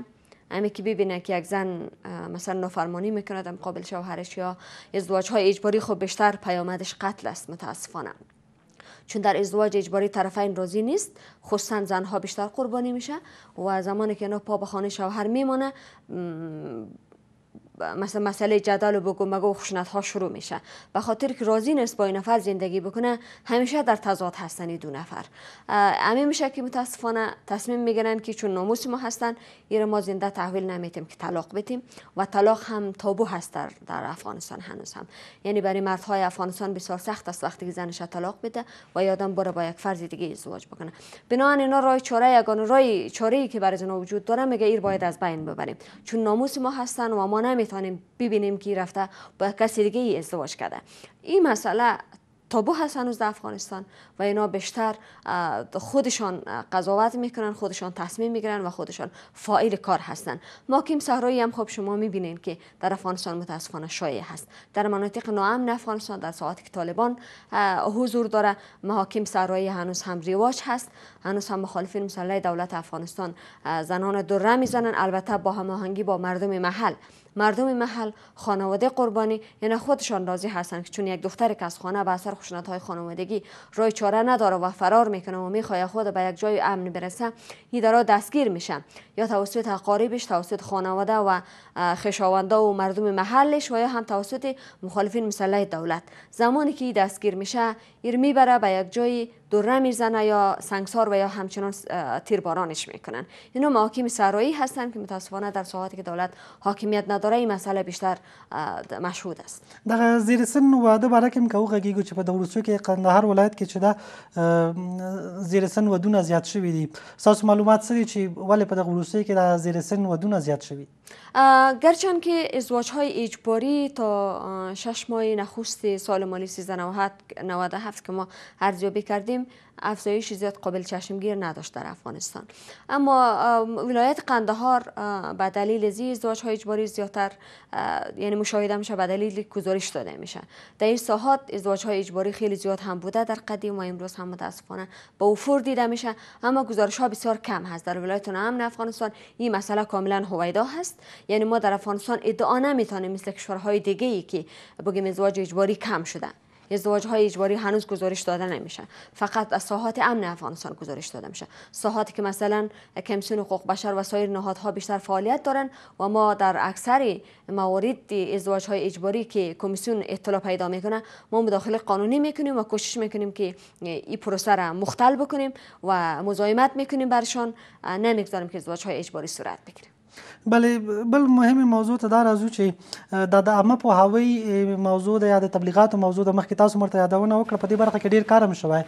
همی که ببینه که یک زن مثلا نافرمانی در مقابل شوهرش یا ازدواج های اجباری خب بیشتر پیامدش قتل است متاسفانه چون در ازدواج اجباری طرفین راضی نیست خصوصا زنها بیشتر قربانی میشه و زمانی که اینا پا به خانه شوهر میمانه مثلا مسئله جدل و بگو مگو خشونت ها شروع میشه به خاطر که راضی نیست با این نفر زندگی بکنه همیشه در تضاد هستن دو نفر همین میشه که متاسفانه تصمیم میگیرن که چون ناموس ما هستن ایره ما زنده تحویل نمیتیم که طلاق بتیم و طلاق هم تابو هست در, در افغانستان هنوز هم یعنی برای مردهای افغانستان بسیار سخت است وقتی که زنش طلاق بده و یادم بره با یک فرض دیگه ازدواج بکنه بنابراین اینا راه چاره یگانه راه چاره ای که برای زن وجود داره میگه ایر باید از بین ببریم چون ناموس ما هستن و ما نمی میتونیم ببینیم که رفته با کسی دیگه ای ازدواج کرده این مسئله تابو هست هنوز در افغانستان و اینا بیشتر خودشان قضاوت میکنن خودشان تصمیم میگیرن و خودشان فائل کار هستن ما کیم صحرایی هم خب شما میبینین که در افغانستان متاسفانه شایع هست در مناطق ناامن افغانستان در ساعتی که طالبان حضور داره محاکم صحرایی هنوز هم ریواج هست هنوز هم مخالفین مسلح دولت افغانستان زنان دره میزنن البته با هماهنگی با مردم محل مردم محل خانواده قربانی یعنی خودشان راضی هستند که چون یک دختر که از خانه به اثر های خانوادگی رای چاره نداره و فرار میکنه و میخواه خود به یک جای امن برسه این دستگیر میشه یا توسط اقاربش توسط خانواده و خشاونده و مردم محلش و یا هم توسط مخالفین مسلح دولت زمانی که دستگیر میشه ایر میبره به یک جای دوره میزنه یا سنگسار و یا همچنان تیربارانش میکنن یعنی اینا محاکم سرایی هستن که متاسفانه در ساعاتی که دولت حاکمیت نداره این مسئله بیشتر مشهود است در زیر سن برای که کې مکو غږیږو چې په دورسو کې قندهار ولایت کې چې دا زیر سن ودونه زیات شوی دی ساس معلومات سری چې ولې په دورسو کې دا زیر سن ودونه زیات شوی گرچند که ازدواج های اجباری تا شش ماه نخست سال مالی 1397 که ما ارزیابی کردیم داشتیم افزایشی زیاد قابل چشمگیر نداشت در افغانستان اما ولایت قندهار به دلیل زی ازدواج های اجباری زیادتر یعنی مشاهده میشه به دلیل گزارش داده میشه در این ساحات ازدواج های اجباری خیلی زیاد هم بوده در قدیم و امروز هم متاسفانه با افور دیده میشه اما گزارش ها بسیار کم هست در ولایت امن افغانستان این مسئله کاملا هویدا هست یعنی ما در افغانستان ادعا نمیتونیم مثل کشورهای دیگه ای که بگیم ازدواج اجباری کم شده ازدواج های اجباری هنوز گزارش داده نمیشه فقط از ساحات امن افغانستان گزارش داده میشه ساحاتی که مثلا کمیسیون حقوق بشر و سایر نهادها بیشتر فعالیت دارن و ما در اکثر موارد ازدواج های اجباری که کمیسیون اطلاع پیدا میکنه ما مداخله قانونی میکنیم و کوشش میکنیم که این پروسه را مختل بکنیم و مزایمت میکنیم برشان نمیگذاریم که ازدواج های اجباری صورت بگیره بلې بل مهمه موضوع ته دا راځو چې دا د عامه پوهاوی موضوع د یاد تبلیغاتو موضوع د مخکې تاسو مرته یادونه وکړه په دې برخه کې ډیر کار هم شوی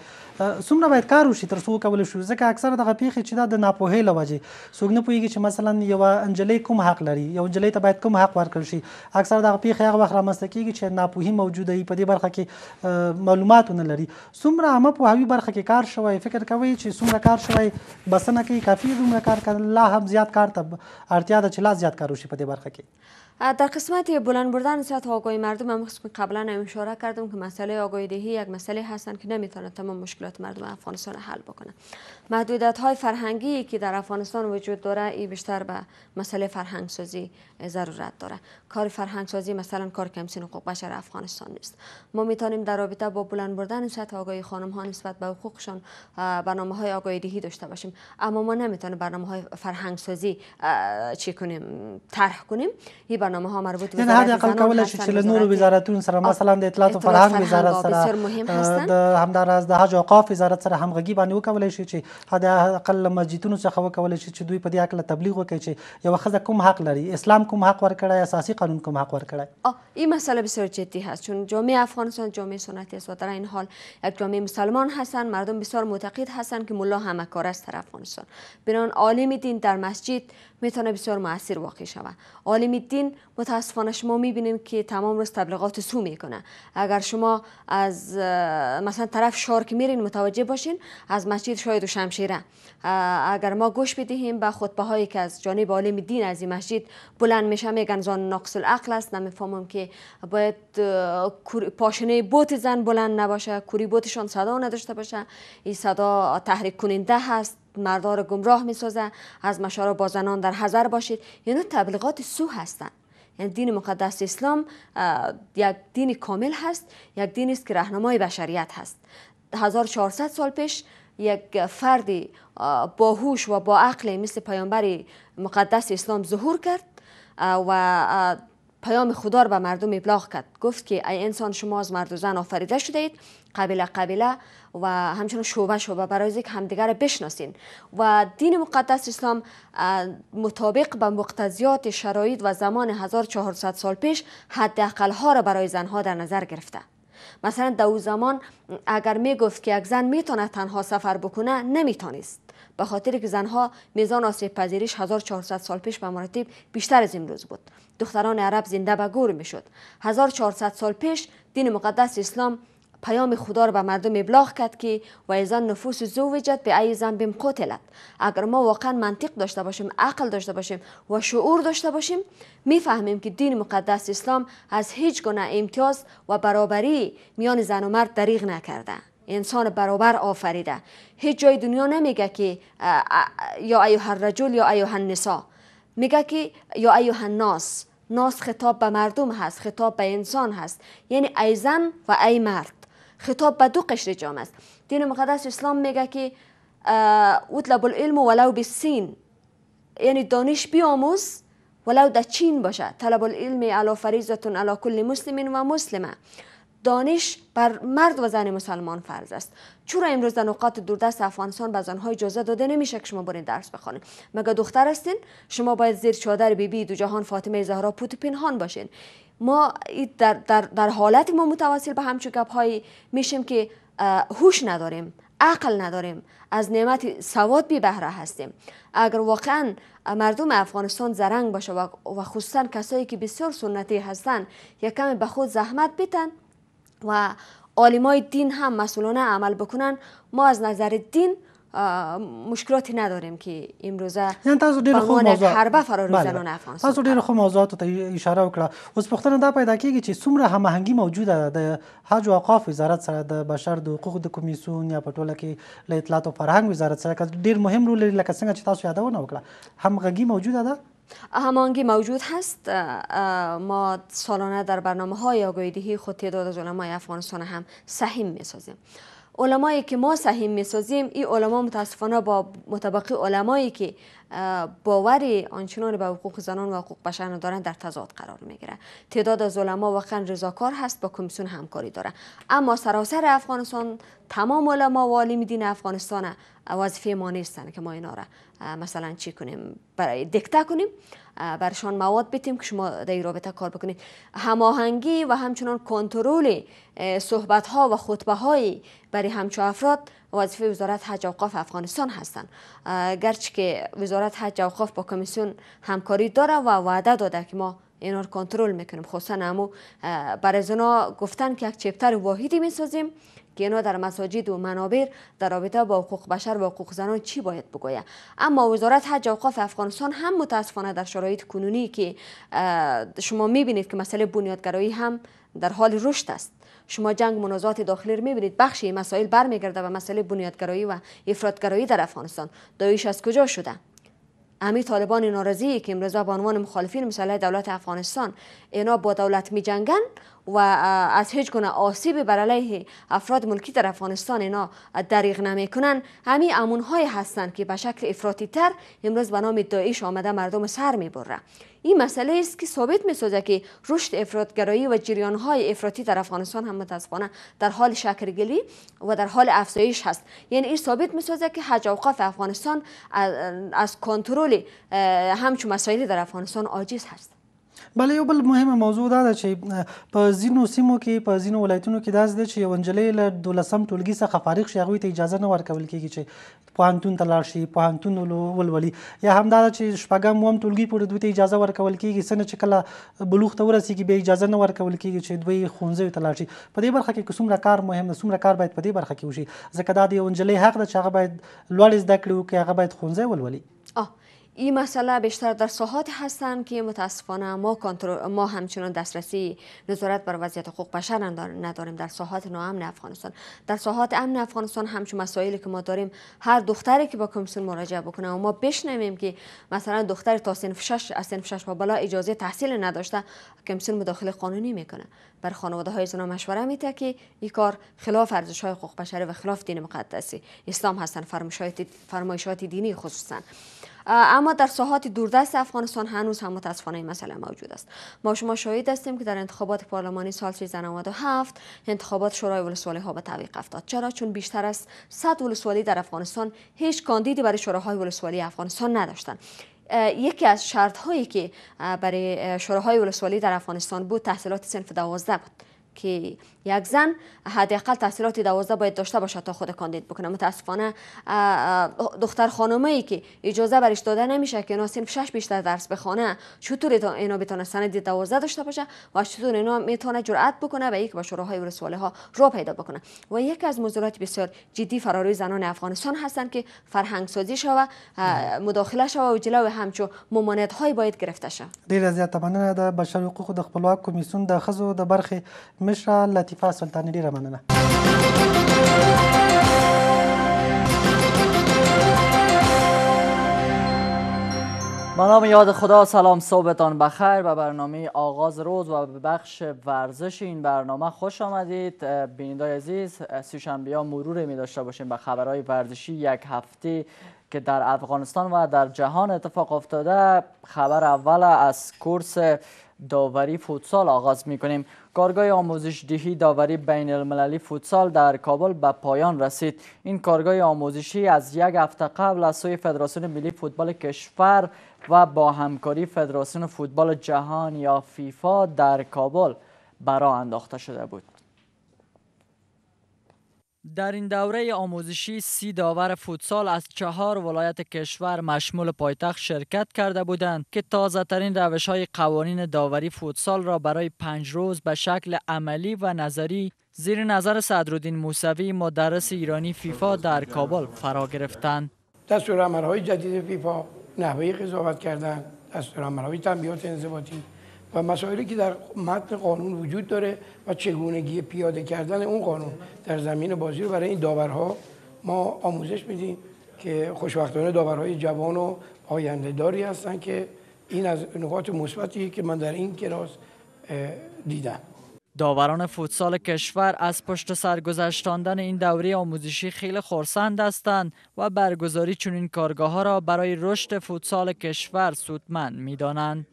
څومره باید کار وشي تر څو کول شو ځکه اکثره دغه پیښې چې دا د ناپوهۍ لوجه څوک نه پوهیږي چې مثلا یو انجلۍ کوم حق لري یو انجلۍ ته باید کوم حق ورکړل شي اکثره دغه پیښې هغه وخت رامنځته کیږي چې ناپوهي موجوده وي په دې برخه کې معلومات نه لري څومره عامه پوهاوي برخه کې کار شوی فکر کوي چې څومره کار شوی بسنه کوي کافي دومره کار کړه لا هم زیات کار ته اړتیا ده چې لا زیات کار وشي په دې برخه کې در قسمت بلند بردن سطح آگاهی مردم هم قبلا هم اشاره کردم که مسئله آگاهی دهی یک مسئله هستند که نمیتونه تمام مشکلات مردم افغانستان حل بکنه محدودیت های فرهنگی که در افغانستان وجود داره ای بیشتر به مسئله فرهنگ سازی ضرورت داره کار فرهنگسازی مثلا کار کمسین حقوق بشر افغانستان نیست ما میتونیم در رابطه با بلند بردن سطح آگاهی خانم ها نسبت به حقوقشان برنامه های آگاهی دهی داشته باشیم اما ما نمیتونیم برنامه های فرهنگسازی چی کنیم طرح کنیم این برنامه ها مربوط به حداقل کولای شي چې سره مثلا د اطلاعات او وزارت سره هم در از حج او اوقاف وزارت سره همغږي باندې وکولای شي چې حداقل مسجدونو څخه وکولای شي چې دوی په دې تبلیغ وکړي یو خزه کوم حق لري اسلام کوم حق یا اساسی قانون کوم حق ورکړی ای مسئله بسیار جدی هست چون جامعه افغانستان جامعه سنتی است و در این حال یک جامعه مسلمان هستند مردم بسیار معتقد هستند که همه همکار است طرف افغانستان بنان عالم دین در مسجد میتونه بسیار موثر واقع شود عالم الدین متاسفانه شما میبینیم که تمام روز تبلیغات سو میکنه اگر شما از مثلا طرف شارک میرین متوجه باشین از مسجد شاید و شمشیره اگر ما گوش بدهیم به خطبه هایی که از جانب عالم الدین از این مسجد بلند میشه میگن زان ناقص العقل است نمیفهمم که باید پاشنه بوت زن بلند نباشه کوری بوتشان صدا نداشته باشه این صدا تحریک کننده هست مردا را گمراه سازن از مشارا با زنان در حذر باشید یعنی تبلیغات سو هستند یعنی دین مقدس اسلام یک دین کامل هست یک دین است که راهنمای بشریت هست 1400 سال پیش یک فردی باهوش و با عقل مثل پیامبر مقدس اسلام ظهور کرد و پیام خدا را به مردم ابلاغ کرد گفت که ای انسان شما از مرد و زن آفریده شده اید قبیله قبیله و همچنان شعبه شعبه برای اینکه همدیگر را بشناسین و دین مقدس اسلام مطابق به مقتضیات شرایط و زمان 1400 سال پیش حد اقل را برای زنها در نظر گرفته مثلا در او زمان اگر می گفت که یک زن میتونه تنها سفر بکنه نمیتونست به خاطر که زنها میزان آسیب پذیریش 1400 سال پیش به مراتب بیشتر از امروز بود دختران عرب زنده به گور شد 1400 سال پیش دین مقدس اسلام پیام خدا را به مردم ابلاغ کرد که و ایزان نفوس زوجت به ای بیم قتلت اگر ما واقعا منطق داشته باشیم عقل داشته باشیم و شعور داشته باشیم میفهمیم که دین مقدس اسلام از هیچ گونه امتیاز و برابری میان زن و مرد دریغ نکرده انسان برابر آفریده هیچ جای دنیا نمیگه که یا ایوه الرجل یا ایوه نسا میگه که یا ایوه ناس ناس خطاب به مردم هست خطاب به انسان هست یعنی ای و ای مرد خطاب به دو قشر جام است دین مقدس اسلام میگه که اطلب العلم ولو بسین، یعنی دانش بیاموز ولو در چین باشه طلب العلم علا فریضتون علا کل مسلمین و مسلمه دانش بر مرد و زن مسلمان فرض است چرا امروز در نقاط دوردست افغانستان به زنهای اجازه داده نمیشه که شما برین درس بخوانید مگه دختر هستین شما باید زیر چادر بیبی بی دو جهان فاطمه زهرا پوت پنهان باشین ما در, در, در حالت ما متواصل به همچون گپ هایی میشیم که هوش نداریم عقل نداریم از نعمت سواد بی بهره هستیم اگر واقعا مردم افغانستان زرنگ باشه و خصوصا کسایی که بسیار سنتی هستند یک کمی به خود زحمت بیتن و عالمای دین هم مسئولانه عمل بکنن ما از نظر دین مشکلاتی نداریم که امروزه یعنی تاسو ډیر خوب موضوع حربه فرار زنان افغانستان تاسو ډیر خوب موضوعات ته اشاره وکړه اوس پوښتنه دا پیدا کیږي چې څومره هماهنګي موجوده ده د حج او اوقاف وزارت سره د بشر د حقوقو د کمیسیون یا په ټوله کې له اطلاعات او فرهنګ وزارت سره ډیر مهم رول لري لکه څنګه چې تاسو یادونه وکړه همغږي موجوده ده همانگی موجود هست ما سالانه در برنامه های آگاهی خود تعداد از علمای افغانستان هم سهیم میسازیم علمایی که ما سهم میسازیم این علما متاسفانه با متبقی علمایی که باور آنچنان به حقوق زنان و حقوق بشر دارند، در تضاد قرار میگیره تعداد از علما واقعا رضاکار هست با کمیسیون همکاری داره اما سراسر افغانستان تمام علما و عالم دین افغانستان وظیفه ما نیستن که ما اینا را مثلا چی کنیم برای دکته کنیم برشان مواد بیتیم که شما در این رابطه کار بکنید هماهنگی و همچنان کنترل صحبت ها و خطبه های برای همچو افراد وظیفه وزارت حج اوقاف افغانستان هستند گرچه که وزارت حج اوقاف با کمیسیون همکاری داره و وعده داده که ما اینا رو کنترل میکنیم خصوصا امو برای زنا گفتن که یک چپتر واحدی میسازیم اینا در مساجد و منابر در رابطه با حقوق بشر و حقوق زنان چی باید بگوید اما وزارت حج اوقاف افغانستان هم متاسفانه در شرایط کنونی که شما میبینید که مسئله بنیادگرایی هم در حال رشد است شما جنگ منازعات داخلی رو میبینید بخشی مسائل برمیگرده و مسئله بنیادگرایی و افرادگرایی در افغانستان دایش از کجا شده همی طالبان ناراضی که امروز به عنوان مخالفین مسلح دولت افغانستان اینا با دولت میجنگن و از هیچ گونه آسیب بر علیه افراد ملکی در افغانستان اینا دریغ نمیکنن همی امون های هستند که به شکل افراطی تر امروز به نام داعش آمده مردم سر میبره این مسئله است که ثابت می که رشد افرادگرایی و جریان‌های افراطی در افغانستان هم متاسفانه در حال شکرگلی و در حال افزایش هست یعنی این ثابت می که حج افغانستان از کنترل همچون مسائلی در افغانستان عاجز هست بل یو بل مهمه موضوع دا ده چې په ځینو سیمو کې په ځینو ولایتونو کې داس ده چې یو نجلۍ له دولسم ټولګي څخه فارغ شي هغوی ته اجازه نه ورکول کېږي چې پوهنتون ته لاړ شي پوهنتون ولولي یا همدا ده چې شپږم اووم ټولګي پورې دوی ته اجازه ورکول کېږي څه نه چې کله بلوغ ته ورسېږي بیا اجازه نه ورکول کېږي چې دوی ښوونځیو ته لاړ شي په دې برخه کې څومره کار مهم ده څومره کار باید په دې برخه کې وشي ځکه دا د یو نجلۍ حق ده چې هغه باید لوړ زده کړې وکړي هغه باید ښوونځی ولولي این مسئله بیشتر در ساحات هستند که متاسفانه ما, ما همچنان دسترسی نظارت بر وضعیت حقوق بشر نداریم در ساحات ناامن افغانستان در ساحات امن افغانستان همچون مسائلی که ما داریم هر دختری که با کمیسیون مراجعه بکنه و ما بشنویم که مثلا دختر تا سنف 6 از سنف 6 بالا اجازه تحصیل نداشته کمیسیون مداخله قانونی میکنه بر خانواده های زنا مشوره میده که این کار خلاف ارزش های حقوق بشر و خلاف دین مقدسی اسلام هستن فرمایشات دینی خصوصا اما در ساحات دوردست افغانستان هنوز هم متاسفانه این مسئله موجود است ما شما شاهد هستیم که در انتخابات پارلمانی سال 1397 انتخابات شورای ولسوالی ها به تعویق افتاد چرا چون بیشتر از 100 ولسوالی در افغانستان هیچ کاندیدی برای شوراهای ولسوالی افغانستان نداشتند یکی از شرط هایی که برای شوراهای ولسوالی در افغانستان بود تحصیلات صنف 12 بود که یک زن حداقل تحصیلات دوازده باید داشته باشه تا خود کاندید بکنه متاسفانه دختر خانمه ای که اجازه برش داده نمیشه که اینا سنف شش بیشتر درس بخونه چطور اینا بتونه سند دوازده داشته باشه و چطور اینا میتونه جرأت بکنه و یک با شوراهای و ها را پیدا بکنه و یکی از موضوعات بسیار جدی فراری زنان افغانستان هستند که فرهنگ سازی شوه مداخله شوه و جلو همچو ممانعت های باید گرفته شه ډیر زیات تمنا ده بشر حقوق د خپلواک کمیسیون د خزو د برخه مشرا لطیفه سلطانی ډیره مننه نام یاد خدا سلام صبحتان بخیر و برنامه آغاز روز و به بخش ورزش این برنامه خوش آمدید بینندای عزیز سیشنبی ها مرور می داشته باشیم به خبرهای ورزشی یک هفته که در افغانستان و در جهان اتفاق افتاده خبر اول از کورس داوری فوتسال آغاز می کنیم کارگاه آموزش دهی داوری بین المللی فوتسال در کابل به پایان رسید این کارگاه آموزشی از یک هفته قبل از سوی فدراسیون ملی فوتبال کشور و با همکاری فدراسیون فوتبال جهان یا فیفا در کابل برا انداخته شده بود در این دوره آموزشی سی داور فوتسال از چهار ولایت کشور مشمول پایتخت شرکت کرده بودند که تازه ترین روش های قوانین داوری فوتسال را برای پنج روز به شکل عملی و نظری زیر نظر صدرالدین موسوی مدرس ایرانی فیفا در کابل فرا گرفتند. های جدید فیفا نحوه قضاوت کردن، امرهای تنبیات انضباطی و مسائلی که در متن قانون وجود داره و چگونگی پیاده کردن اون قانون در زمین بازی رو برای این داورها ما آموزش میدیم که خوشبختانه داورهای جوان و آینده داری هستن که این از نقاط مثبتی که من در این کلاس دیدم داوران فوتسال کشور از پشت سر این دوره آموزشی خیلی خورسند هستند و برگزاری چنین کارگاه ها را برای رشد فوتسال کشور سودمند میدانند.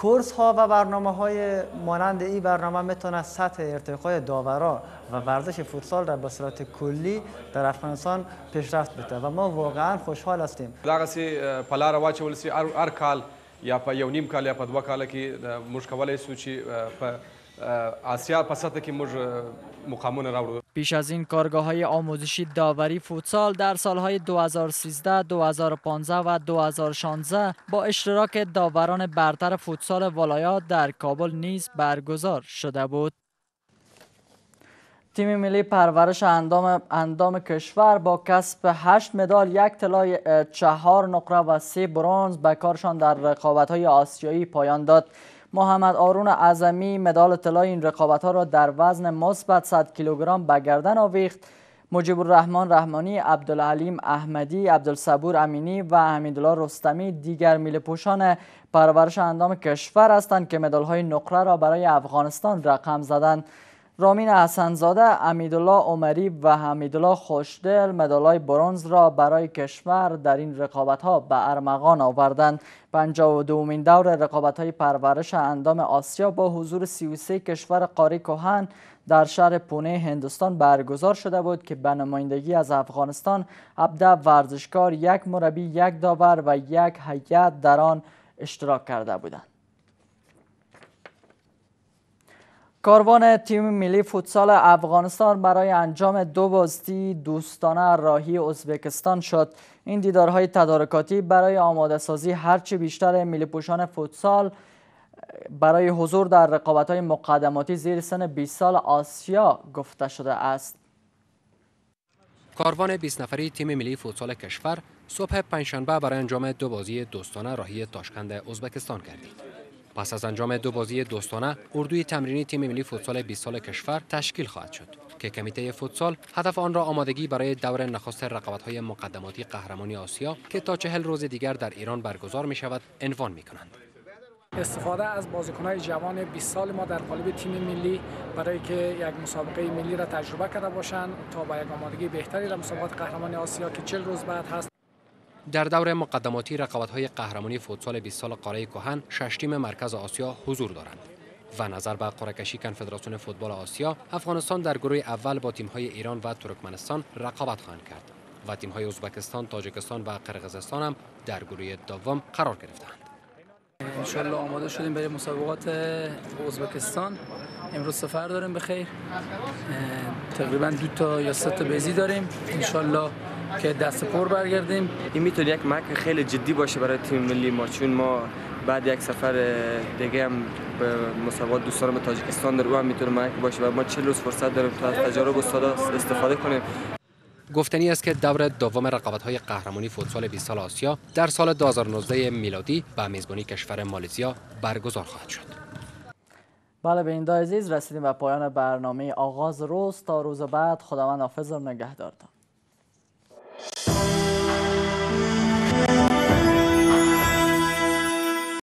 کورس ها و برنامه های مانند این برنامه میتونه سطح ارتقای داورا و ورزش فوتسال را به صورت کلی در افغانستان پیشرفت بده و ما واقعا خوشحال هستیم دغه سی پلار واچول هر کال یا په یو کال یا په دوه کال کې مشکوله کولای په آسیا په سطح موږ مقامون پیش از این کارگاه های آموزشی داوری فوتسال در سالهای 2013, 2015 و 2016 با اشتراک داوران برتر فوتسال ولایات در کابل نیز برگزار شده بود. تیم ملی پرورش اندام, اندام کشور با کسب 8 مدال یک طلای چهار نقره و سه برونز به کارشان در های آسیایی پایان داد. محمد آرون عظمی مدال طلای این رقابت ها را در وزن مثبت 100 کیلوگرم به گردن آویخت مجیب الرحمن رحمانی، عبدالعلیم احمدی، عبدالصبور امینی و حمیدالله رستمی دیگر میل پوشان پرورش اندام کشور هستند که مدال های نقره را برای افغانستان رقم زدند. رامین حسنزاده، امیدالله عمری و حمیدالله خوشدل مدالای برونز را برای کشور در این رقابت ها به ارمغان آوردند. 52 دومین دور رقابت های پرورش اندام آسیا با حضور 33 کشور قاری کوهن در شهر پونه هندوستان برگزار شده بود که به نمایندگی از افغانستان 17 ورزشکار، یک مربی، یک داور و یک هیئت در آن اشتراک کرده بودند. کاروان تیم ملی فوتسال افغانستان برای انجام دو بازی دوستانه راهی ازبکستان شد این دیدارهای تدارکاتی برای آماده سازی هرچی بیشتر ملی پوشان فوتسال برای حضور در های مقدماتی زیر سن 20 سال آسیا گفته شده است کاروان 20 نفری تیم ملی فوتسال کشور صبح پنجشنبه برای انجام دو بازی دوستانه راهی تاشکند ازبکستان گردید پس از انجام دو بازی دوستانه اردوی تمرینی تیم ملی فوتسال 20 سال کشور تشکیل خواهد شد که کمیته فوتسال هدف آن را آمادگی برای دور نخست های مقدماتی قهرمانی آسیا که تا چهل روز دیگر در ایران برگزار می شود عنوان می کنند. استفاده از بازیکنهای جوان 20 سال ما در قالب تیم ملی برای که یک مسابقه ملی را تجربه کرده باشند تا با یک آمادگی بهتری در مسابقات قهرمانی آسیا که 40 روز بعد هست در دور مقدماتی رقابت‌های قهرمانی فوتسال 20 سال قاره کهن شش تیم مرکز آسیا حضور دارند. و نظر به قرعه‌کشی کنفدراسیون فوتبال آسیا افغانستان در گروه اول با تیم‌های ایران و ترکمنستان رقابت خواهند کرد و تیم‌های ازبکستان، تاجیکستان و قرقیزستان هم در گروه دوم قرار گرفتند. انشالله آماده شدیم برای مسابقات ازبکستان امروز سفر داریم خیر تقریبا دو تا یا سه داریم انشالله که دست پر برگردیم این میتونه یک مک خیلی جدی باشه برای تیم ملی ما چون ما بعد یک سفر دیگه هم به مسابقات دوستان به تاجیکستان در او هم میتونه مک باشه و ما چه روز فرصت داریم تا از تجارب استفاده کنیم گفتنی است که دور دوم رقابت های قهرمانی فوتسال 20 سال آسیا در سال 2019 میلادی به میزبانی کشور مالزیا برگزار خواهد شد. بله به این عزیز رسیدیم و پایان برنامه آغاز روز تا روز بعد خداوند حافظ و نگهدارتان